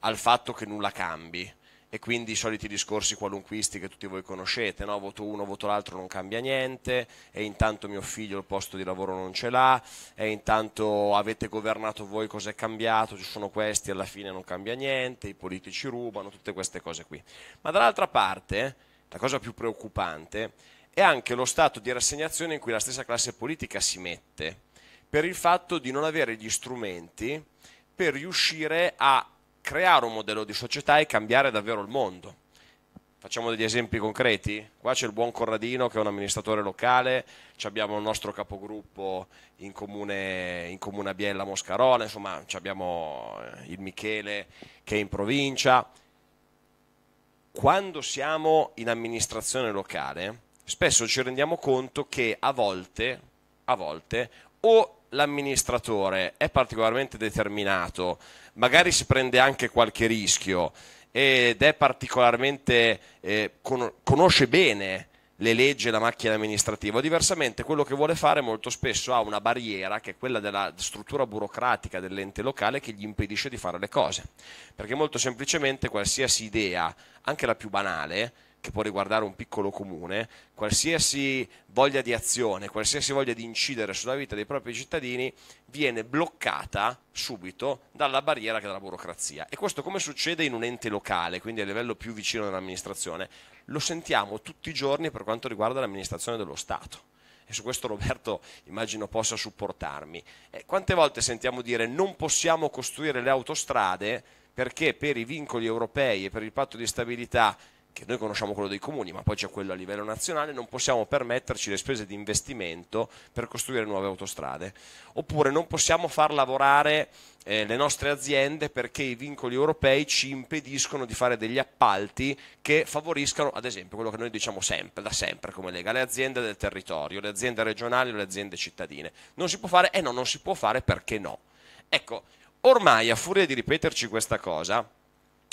al fatto che nulla cambi e quindi i soliti discorsi qualunquisti che tutti voi conoscete, no? voto uno, voto l'altro non cambia niente, e intanto mio figlio il posto di lavoro non ce l'ha, e intanto avete governato voi cos'è cambiato, ci sono questi, alla fine non cambia niente, i politici rubano, tutte queste cose qui. Ma dall'altra parte, la cosa più preoccupante è anche lo stato di rassegnazione in cui la stessa classe politica si mette per il fatto di non avere gli strumenti per riuscire a creare un modello di società e cambiare davvero il mondo. Facciamo degli esempi concreti. Qua c'è il buon Corradino che è un amministratore locale, abbiamo il nostro capogruppo in comune, in comune Abiella Moscarone, insomma abbiamo eh, il Michele che è in provincia. Quando siamo in amministrazione locale spesso ci rendiamo conto che a volte, a volte o l'amministratore è particolarmente determinato magari si prende anche qualche rischio ed è particolarmente, eh, con, conosce bene le leggi e la macchina amministrativa. Diversamente, quello che vuole fare molto spesso ha una barriera che è quella della struttura burocratica dell'ente locale che gli impedisce di fare le cose. Perché molto semplicemente qualsiasi idea, anche la più banale, che può riguardare un piccolo comune, qualsiasi voglia di azione, qualsiasi voglia di incidere sulla vita dei propri cittadini viene bloccata subito dalla barriera che è la burocrazia. E questo come succede in un ente locale, quindi a livello più vicino dell'amministrazione, lo sentiamo tutti i giorni per quanto riguarda l'amministrazione dello Stato e su questo Roberto immagino possa supportarmi. Eh, quante volte sentiamo dire non possiamo costruire le autostrade perché per i vincoli europei e per il patto di stabilità che noi conosciamo quello dei comuni, ma poi c'è quello a livello nazionale, non possiamo permetterci le spese di investimento per costruire nuove autostrade, oppure non possiamo far lavorare eh, le nostre aziende perché i vincoli europei ci impediscono di fare degli appalti che favoriscano, ad esempio, quello che noi diciamo sempre, da sempre come Lega, le aziende del territorio, le aziende regionali, o le aziende cittadine. Non si può fare? Eh no, non si può fare perché no. Ecco, ormai a furia di ripeterci questa cosa,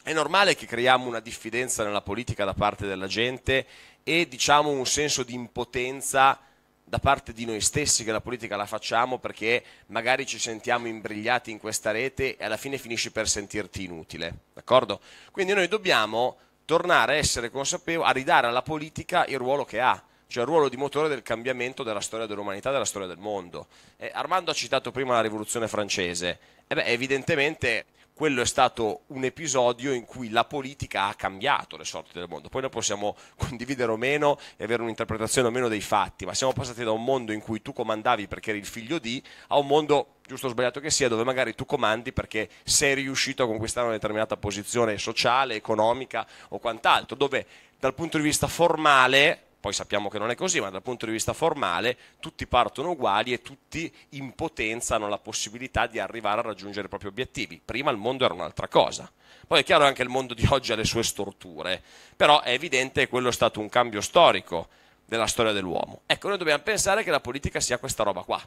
è normale che creiamo una diffidenza nella politica da parte della gente e diciamo un senso di impotenza da parte di noi stessi che la politica la facciamo perché magari ci sentiamo imbrigliati in questa rete e alla fine finisci per sentirti inutile, d'accordo? Quindi noi dobbiamo tornare a essere consapevoli, a ridare alla politica il ruolo che ha, cioè il ruolo di motore del cambiamento della storia dell'umanità, della storia del mondo. Eh, Armando ha citato prima la rivoluzione francese, eh beh, evidentemente quello è stato un episodio in cui la politica ha cambiato le sorti del mondo. Poi noi possiamo condividere o meno e avere un'interpretazione o meno dei fatti, ma siamo passati da un mondo in cui tu comandavi perché eri il figlio di a un mondo giusto o sbagliato che sia, dove magari tu comandi perché sei riuscito a conquistare una determinata posizione sociale, economica o quant'altro, dove dal punto di vista formale poi sappiamo che non è così, ma dal punto di vista formale tutti partono uguali e tutti in potenza hanno la possibilità di arrivare a raggiungere i propri obiettivi. Prima il mondo era un'altra cosa. Poi è chiaro che anche il mondo di oggi ha le sue storture, però è evidente che quello è stato un cambio storico della storia dell'uomo. Ecco, noi dobbiamo pensare che la politica sia questa roba qua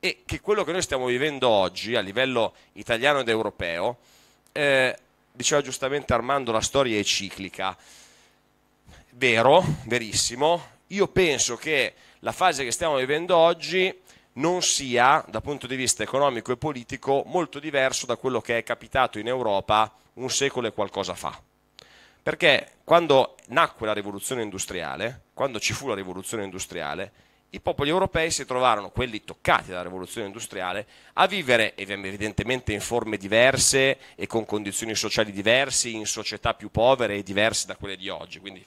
e che quello che noi stiamo vivendo oggi a livello italiano ed europeo, eh, diceva giustamente Armando, la storia è ciclica vero, verissimo. Io penso che la fase che stiamo vivendo oggi non sia, dal punto di vista economico e politico, molto diverso da quello che è capitato in Europa un secolo e qualcosa fa. Perché quando nacque la rivoluzione industriale, quando ci fu la rivoluzione industriale, i popoli europei si trovarono, quelli toccati dalla rivoluzione industriale, a vivere evidentemente in forme diverse e con condizioni sociali diverse, in società più povere e diverse da quelle di oggi, quindi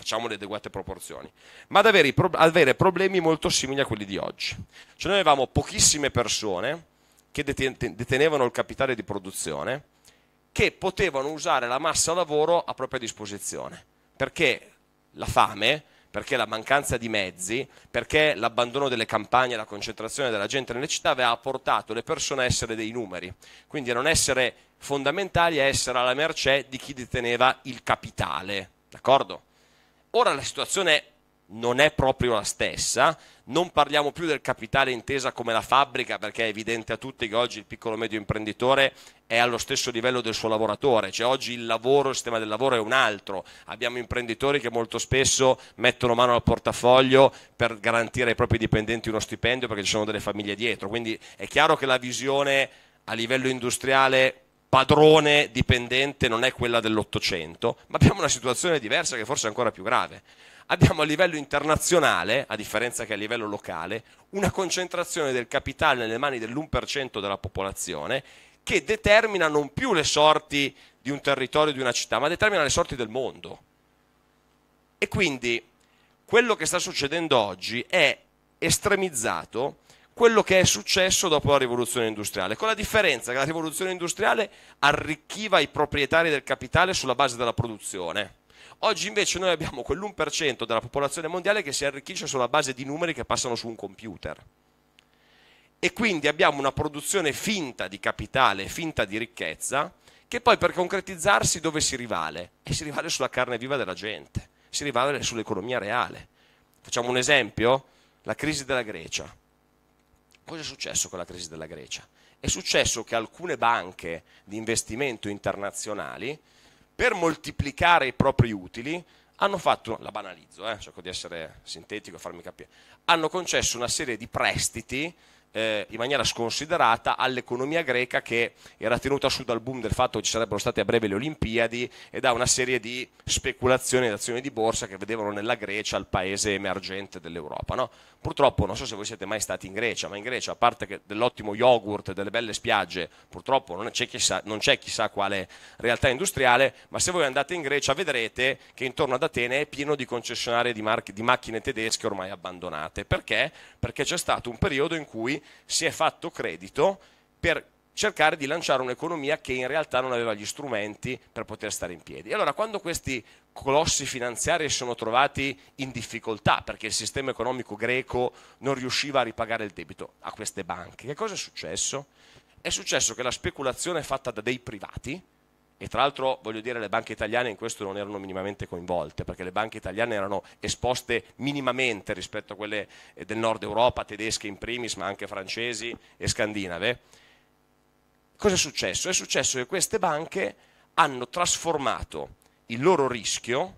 facciamo le adeguate proporzioni, ma ad avere, pro avere problemi molto simili a quelli di oggi. Cioè noi avevamo pochissime persone che deten detenevano il capitale di produzione che potevano usare la massa lavoro a propria disposizione, perché la fame, perché la mancanza di mezzi, perché l'abbandono delle campagne, la concentrazione della gente nelle città aveva portato le persone a essere dei numeri, quindi a non essere fondamentali, a essere alla mercé di chi deteneva il capitale, d'accordo? Ora la situazione non è proprio la stessa, non parliamo più del capitale intesa come la fabbrica perché è evidente a tutti che oggi il piccolo e medio imprenditore è allo stesso livello del suo lavoratore, cioè oggi il lavoro, il sistema del lavoro è un altro, abbiamo imprenditori che molto spesso mettono mano al portafoglio per garantire ai propri dipendenti uno stipendio perché ci sono delle famiglie dietro, quindi è chiaro che la visione a livello industriale padrone dipendente non è quella dell'Ottocento, ma abbiamo una situazione diversa che forse è ancora più grave. Abbiamo a livello internazionale, a differenza che a livello locale, una concentrazione del capitale nelle mani dell'1% della popolazione che determina non più le sorti di un territorio, di una città, ma determina le sorti del mondo. E quindi quello che sta succedendo oggi è estremizzato quello che è successo dopo la rivoluzione industriale, con la differenza che la rivoluzione industriale arricchiva i proprietari del capitale sulla base della produzione. Oggi invece noi abbiamo quell'1% della popolazione mondiale che si arricchisce sulla base di numeri che passano su un computer. E quindi abbiamo una produzione finta di capitale, finta di ricchezza, che poi per concretizzarsi dove si rivale? E eh, si rivale sulla carne viva della gente, si rivale sull'economia reale. Facciamo un esempio? La crisi della Grecia Cosa è successo con la crisi della Grecia? È successo che alcune banche di investimento internazionali, per moltiplicare i propri utili, hanno fatto, la banalizzo, eh, cerco di essere sintetico e farmi capire, hanno concesso una serie di prestiti eh, in maniera sconsiderata all'economia greca che era tenuta su dal boom del fatto che ci sarebbero state a breve le Olimpiadi e da una serie di speculazioni ed azioni di borsa che vedevano nella Grecia il paese emergente dell'Europa. No? Purtroppo non so se voi siete mai stati in Grecia, ma in Grecia, a parte dell'ottimo yogurt e delle belle spiagge, purtroppo non c'è, chissà, non c'è chissà quale realtà industriale, ma se voi andate in Grecia vedrete che intorno ad Atene è pieno di concessionari di, mar- di macchine tedesche ormai abbandonate. Perché? Perché c'è stato un periodo in cui si è fatto credito per cercare di lanciare un'economia che in realtà non aveva gli strumenti per poter stare in piedi. E allora quando questi colossi finanziari si sono trovati in difficoltà perché il sistema economico greco non riusciva a ripagare il debito a queste banche, che cosa è successo? È successo che la speculazione fatta da dei privati, e tra l'altro voglio dire le banche italiane in questo non erano minimamente coinvolte perché le banche italiane erano esposte minimamente rispetto a quelle eh, del nord Europa, tedesche in primis ma anche francesi e scandinave. Cosa è successo? È successo che queste banche hanno trasformato il loro rischio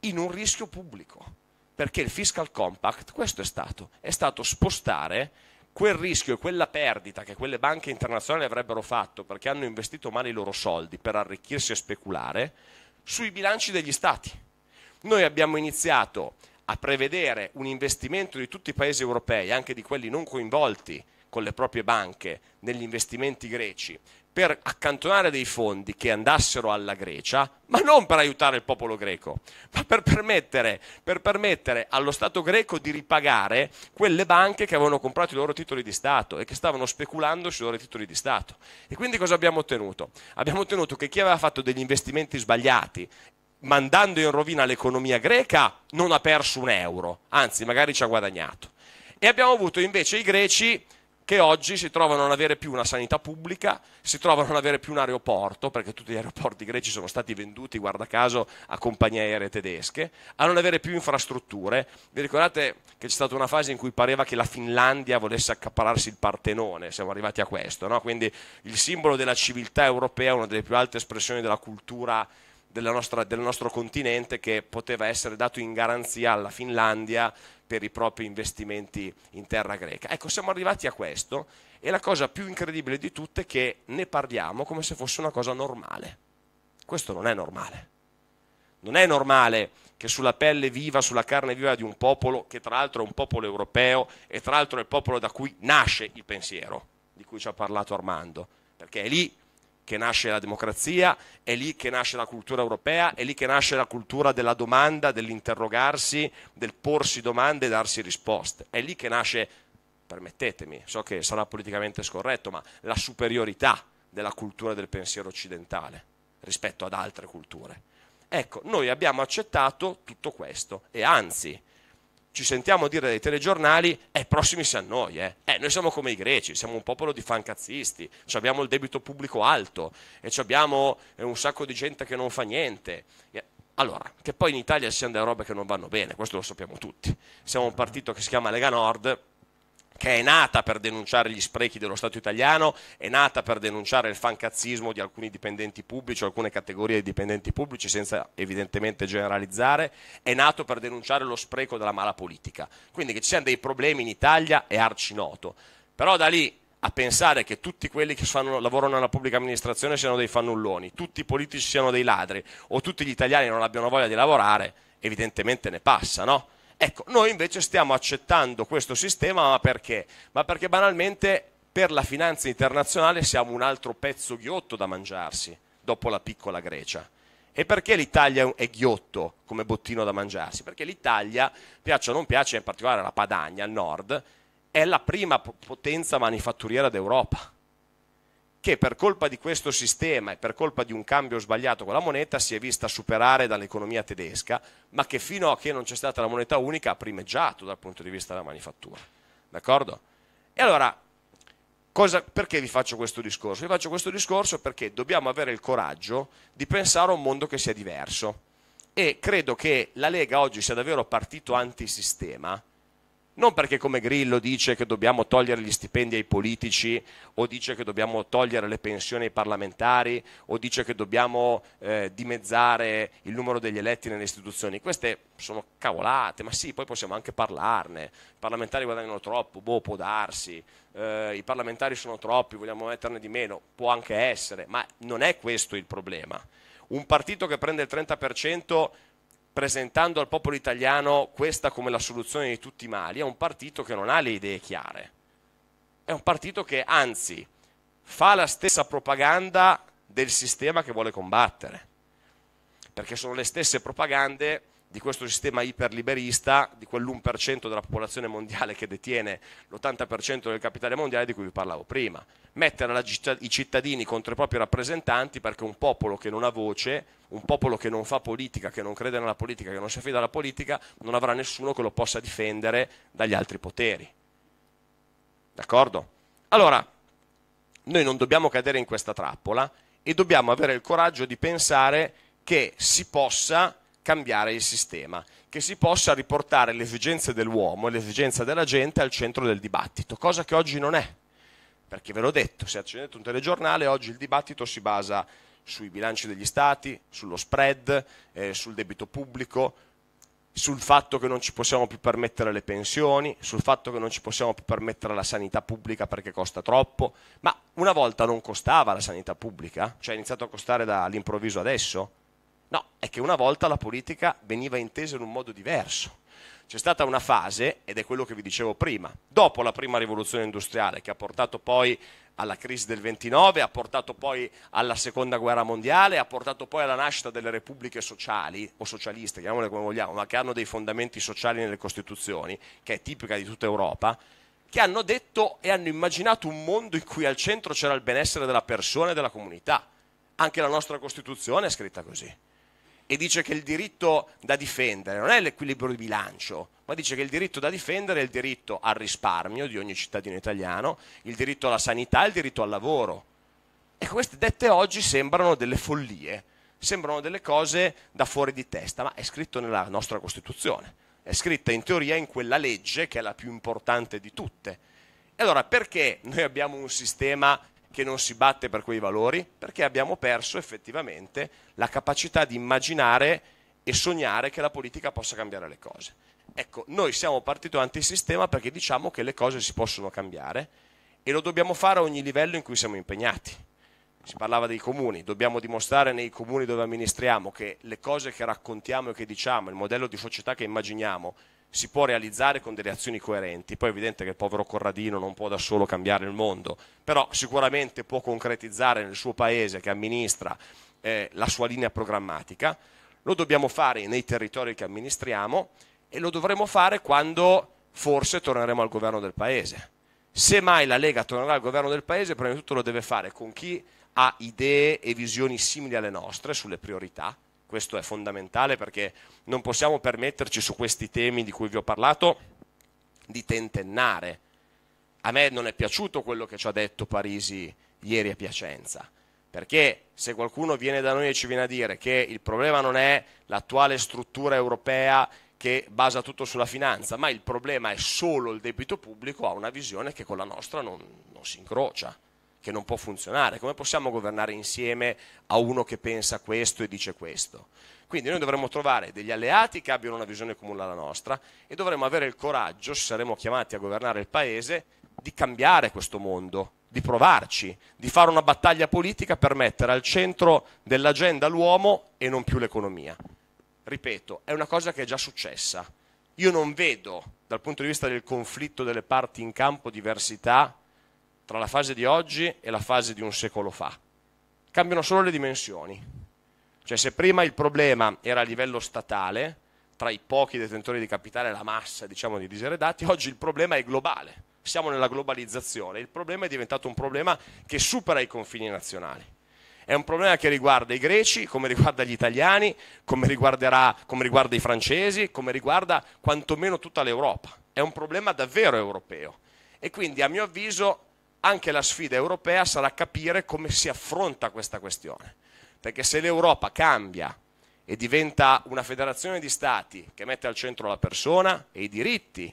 in un rischio pubblico perché il fiscal compact questo è stato, è stato spostare quel rischio e quella perdita che quelle banche internazionali avrebbero fatto perché hanno investito male i loro soldi per arricchirsi e speculare sui bilanci degli stati. Noi abbiamo iniziato a prevedere un investimento di tutti i paesi europei, anche di quelli non coinvolti con le proprie banche negli investimenti greci, per accantonare dei fondi che andassero alla Grecia, ma non per aiutare il popolo greco, ma per permettere, per permettere, allo Stato greco di ripagare quelle banche che avevano comprato i loro titoli di Stato e che stavano speculando sui loro titoli di Stato. E quindi cosa abbiamo ottenuto? Abbiamo ottenuto che chi aveva fatto degli investimenti sbagliati mandando in rovina l'economia greca non ha perso un euro, anzi magari ci ha guadagnato. E abbiamo avuto invece i greci che oggi si trovano a non avere più una sanità pubblica, si trovano a non avere più un aeroporto, perché tutti gli aeroporti greci sono stati venduti, guarda caso, a compagnie aeree tedesche, a non avere più infrastrutture. Vi ricordate che c'è stata una fase in cui pareva che la Finlandia volesse accapararsi il Partenone, siamo arrivati a questo, no? quindi il simbolo della civiltà europea, una delle più alte espressioni della cultura nostra, del nostro continente che poteva essere dato in garanzia alla Finlandia per i propri investimenti in terra greca. Ecco, siamo arrivati a questo e la cosa più incredibile di tutte è che ne parliamo come se fosse una cosa normale. Questo non è normale. Non è normale che sulla pelle viva, sulla carne viva di un popolo, che tra l'altro è un popolo europeo e tra l'altro è il popolo da cui nasce il pensiero, di cui ci ha parlato Armando, perché è lì che nasce la democrazia, è lì che nasce la cultura europea, è lì che nasce la cultura della domanda, dell'interrogarsi, del porsi domande e darsi risposte. È lì che nasce, permettetemi, so che sarà politicamente scorretto, ma la superiorità della cultura del pensiero occidentale rispetto ad altre culture. Ecco, noi abbiamo accettato tutto questo e anzi ci sentiamo dire dai telegiornali, eh, prossimi siamo noi, eh. eh. Noi siamo come i greci, siamo un popolo di fancazzisti, abbiamo il debito pubblico alto e abbiamo eh, un sacco di gente che non fa niente. Eh, allora, che poi in Italia siano delle robe che non vanno bene, questo lo sappiamo tutti. Siamo un partito che si chiama Lega Nord, che è nata per denunciare gli sprechi dello Stato italiano, è nata per denunciare il fancazzismo di alcuni dipendenti pubblici, alcune categorie di dipendenti pubblici, senza evidentemente generalizzare, è nato per denunciare lo spreco della mala politica. Quindi che ci siano dei problemi in Italia è arcinoto. Però da lì a pensare che tutti quelli che fanno, lavorano nella pubblica amministrazione siano dei fannulloni, tutti i politici siano dei ladri o tutti gli italiani non abbiano voglia di lavorare, evidentemente ne passa, no? Ecco, noi invece stiamo accettando questo sistema, ma perché? Ma perché banalmente per la finanza internazionale siamo un altro pezzo ghiotto da mangiarsi, dopo la piccola Grecia. E perché l'Italia è ghiotto come bottino da mangiarsi? Perché l'Italia, piaccia o non piaccia, in particolare la Padania, al nord, è la prima potenza manifatturiera d'Europa che per colpa di questo sistema e per colpa di un cambio sbagliato con la moneta si è vista superare dall'economia tedesca, ma che fino a che non c'è stata la moneta unica ha primeggiato dal punto di vista della manifattura. D'accordo? E allora, cosa, perché vi faccio questo discorso? Vi faccio questo discorso perché dobbiamo avere il coraggio di pensare a un mondo che sia diverso. E credo che la Lega oggi sia davvero partito antisistema non perché come Grillo dice che dobbiamo togliere gli stipendi ai politici o dice che dobbiamo togliere le pensioni ai parlamentari o dice che dobbiamo eh, dimezzare il numero degli eletti nelle istituzioni. Queste sono cavolate, ma sì, poi possiamo anche parlarne. I parlamentari guadagnano troppo, boh, può darsi. Eh, I parlamentari sono troppi, vogliamo metterne di meno, può anche essere, ma non è questo il problema un partito che prende il 30% presentando al popolo italiano questa come la soluzione di tutti i mali, è un partito che non ha le idee chiare, è un partito che anzi fa la stessa propaganda del sistema che vuole combattere, perché sono le stesse propagande di questo sistema iperliberista, di quell'1% della popolazione mondiale che detiene l'80% del capitale mondiale di cui vi parlavo prima. Mettere i cittadini contro i propri rappresentanti perché un popolo che non ha voce, un popolo che non fa politica, che non crede nella politica, che non si affida alla politica, non avrà nessuno che lo possa difendere dagli altri poteri. D'accordo? Allora, noi non dobbiamo cadere in questa trappola e dobbiamo avere il coraggio di pensare che si possa cambiare il sistema, che si possa riportare le esigenze dell'uomo e le esigenze della gente al centro del dibattito, cosa che oggi non è, perché ve l'ho detto, se accendete un telegiornale oggi il dibattito si basa sui bilanci degli stati, sullo spread, eh, sul debito pubblico, sul fatto che non ci possiamo più permettere le pensioni, sul fatto che non ci possiamo più permettere la sanità pubblica perché costa troppo, ma una volta non costava la sanità pubblica, cioè è iniziato a costare dall'improvviso adesso, No, è che una volta la politica veniva intesa in un modo diverso. C'è stata una fase, ed è quello che vi dicevo prima, dopo la prima rivoluzione industriale che ha portato poi alla crisi del 29, ha portato poi alla seconda guerra mondiale, ha portato poi alla nascita delle repubbliche sociali o socialiste, chiamiamole come vogliamo, ma che hanno dei fondamenti sociali nelle costituzioni, che è tipica di tutta Europa, che hanno detto e hanno immaginato un mondo in cui al centro c'era il benessere della persona e della comunità. Anche la nostra Costituzione è scritta così e dice che il diritto da difendere non è l'equilibrio di bilancio, ma dice che il diritto da difendere è il diritto al risparmio di ogni cittadino italiano, il diritto alla sanità, il diritto al lavoro. E queste dette oggi sembrano delle follie, sembrano delle cose da fuori di testa, ma è scritto nella nostra Costituzione, è scritta in teoria in quella legge che è la più importante di tutte. E allora perché noi abbiamo un sistema che non si batte per quei valori, perché abbiamo perso effettivamente la capacità di immaginare e sognare che la politica possa cambiare le cose. Ecco, noi siamo partito antisistema perché diciamo che le cose si possono cambiare e lo dobbiamo fare a ogni livello in cui siamo impegnati. Si parlava dei comuni, dobbiamo dimostrare nei comuni dove amministriamo che le cose che raccontiamo e che diciamo, il modello di società che immaginiamo si può realizzare con delle azioni coerenti. Poi è evidente che il povero Corradino non può da solo cambiare il mondo, però sicuramente può concretizzare nel suo paese che amministra eh, la sua linea programmatica. Lo dobbiamo fare nei territori che amministriamo e lo dovremo fare quando forse torneremo al governo del paese. Se mai la Lega tornerà al governo del paese, prima di tutto lo deve fare con chi ha idee e visioni simili alle nostre sulle priorità, questo è fondamentale perché non possiamo permetterci su questi temi di cui vi ho parlato di tentennare. A me non è piaciuto quello che ci ha detto Parisi ieri a Piacenza, perché se qualcuno viene da noi e ci viene a dire che il problema non è l'attuale struttura europea che basa tutto sulla finanza, ma il problema è solo il debito pubblico, ha una visione che con la nostra non, non si incrocia che non può funzionare. Come possiamo governare insieme a uno che pensa questo e dice questo? Quindi noi dovremmo trovare degli alleati che abbiano una visione comune alla nostra e dovremmo avere il coraggio, se saremo chiamati a governare il Paese, di cambiare questo mondo, di provarci, di fare una battaglia politica per mettere al centro dell'agenda l'uomo e non più l'economia. Ripeto, è una cosa che è già successa. Io non vedo, dal punto di vista del conflitto delle parti in campo, diversità tra la fase di oggi e la fase di un secolo fa. Cambiano solo le dimensioni. Cioè se prima il problema era a livello statale, tra i pochi detentori di capitale e la massa diciamo, di diseredati, oggi il problema è globale. Siamo nella globalizzazione, il problema è diventato un problema che supera i confini nazionali. È un problema che riguarda i greci, come riguarda gli italiani, come, come riguarda i francesi, come riguarda quantomeno tutta l'Europa. È un problema davvero europeo. E quindi, a mio avviso, anche la sfida europea sarà capire come si affronta questa questione. Perché se l'Europa cambia e diventa una federazione di stati che mette al centro la persona e i diritti,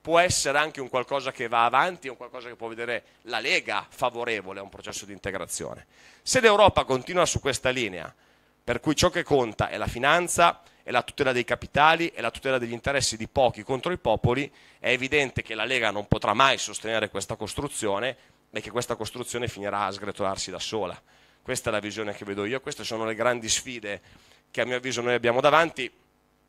può essere anche un qualcosa che va avanti, un qualcosa che può vedere la Lega favorevole a un processo di integrazione. Se l'Europa continua su questa linea, per cui ciò che conta è la finanza, è la tutela dei capitali, è la tutela degli interessi di pochi contro i popoli, è evidente che la Lega non potrà mai sostenere questa costruzione e che questa costruzione finirà a sgretolarsi da sola. Questa è la visione che vedo io, queste sono le grandi sfide che a mio avviso noi abbiamo davanti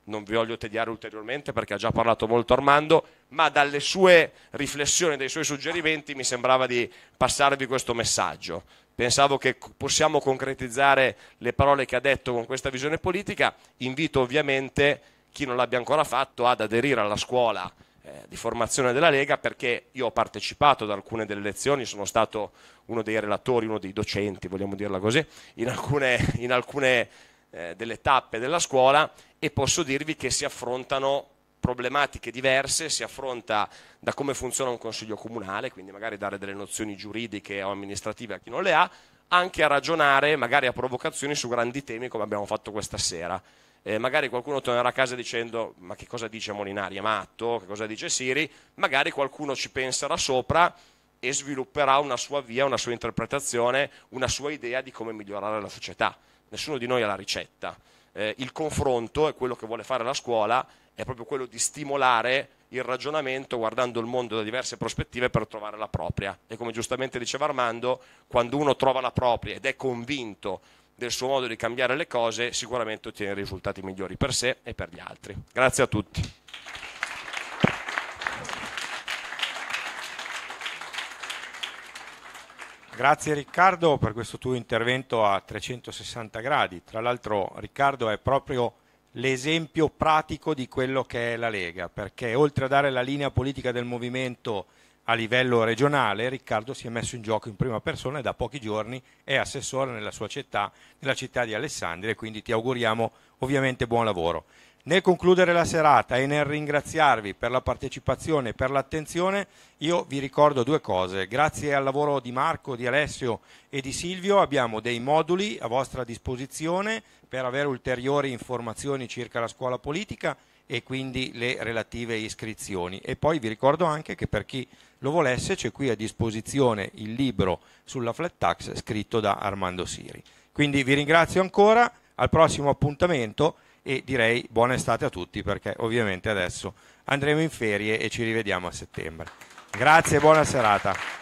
non vi voglio tediare ulteriormente perché ha già parlato molto Armando, ma dalle sue riflessioni, dai suoi suggerimenti mi sembrava di passarvi questo messaggio. Pensavo che possiamo concretizzare le parole che ha detto con questa visione politica. Invito ovviamente chi non l'abbia ancora fatto ad aderire alla scuola eh, di formazione della Lega perché io ho partecipato ad alcune delle lezioni, sono stato uno dei relatori, uno dei docenti, vogliamo dirla così, in alcune, in alcune eh, delle tappe della scuola e posso dirvi che si affrontano problematiche diverse, si affronta da come funziona un consiglio comunale, quindi magari dare delle nozioni giuridiche o amministrative a chi non le ha, anche a ragionare, magari a provocazioni su grandi temi come abbiamo fatto questa sera. Eh, magari qualcuno tornerà a casa dicendo ma che cosa dice Molinari, è matto, che cosa dice Siri, magari qualcuno ci penserà sopra e svilupperà una sua via, una sua interpretazione, una sua idea di come migliorare la società nessuno di noi ha la ricetta. Eh, il confronto è quello che vuole fare la scuola, è proprio quello di stimolare il ragionamento guardando il mondo da diverse prospettive per trovare la propria. E come giustamente diceva Armando, quando uno trova la propria ed è convinto del suo modo di cambiare le cose, sicuramente ottiene risultati migliori per sé e per gli altri. Grazie a tutti. Grazie Riccardo per questo tuo intervento a 360 gradi. Tra l'altro Riccardo è proprio l'esempio pratico di quello che è la Lega, perché oltre a dare la linea politica del movimento a livello regionale, Riccardo si è messo in gioco in prima persona e da pochi giorni è assessore nella sua città, nella città di Alessandria, quindi ti auguriamo ovviamente buon lavoro. Nel concludere la serata e nel ringraziarvi per la partecipazione e per l'attenzione, io vi ricordo due cose. Grazie al lavoro di Marco, di Alessio e di Silvio abbiamo dei moduli a vostra disposizione per avere ulteriori informazioni circa la scuola politica e quindi le relative iscrizioni. E poi vi ricordo anche che per chi lo volesse c'è qui a disposizione il libro sulla flat tax scritto da Armando Siri. Quindi vi ringrazio ancora, al prossimo appuntamento e direi buona estate a tutti perché ovviamente adesso andremo in ferie e ci rivediamo a settembre. Grazie e buona serata.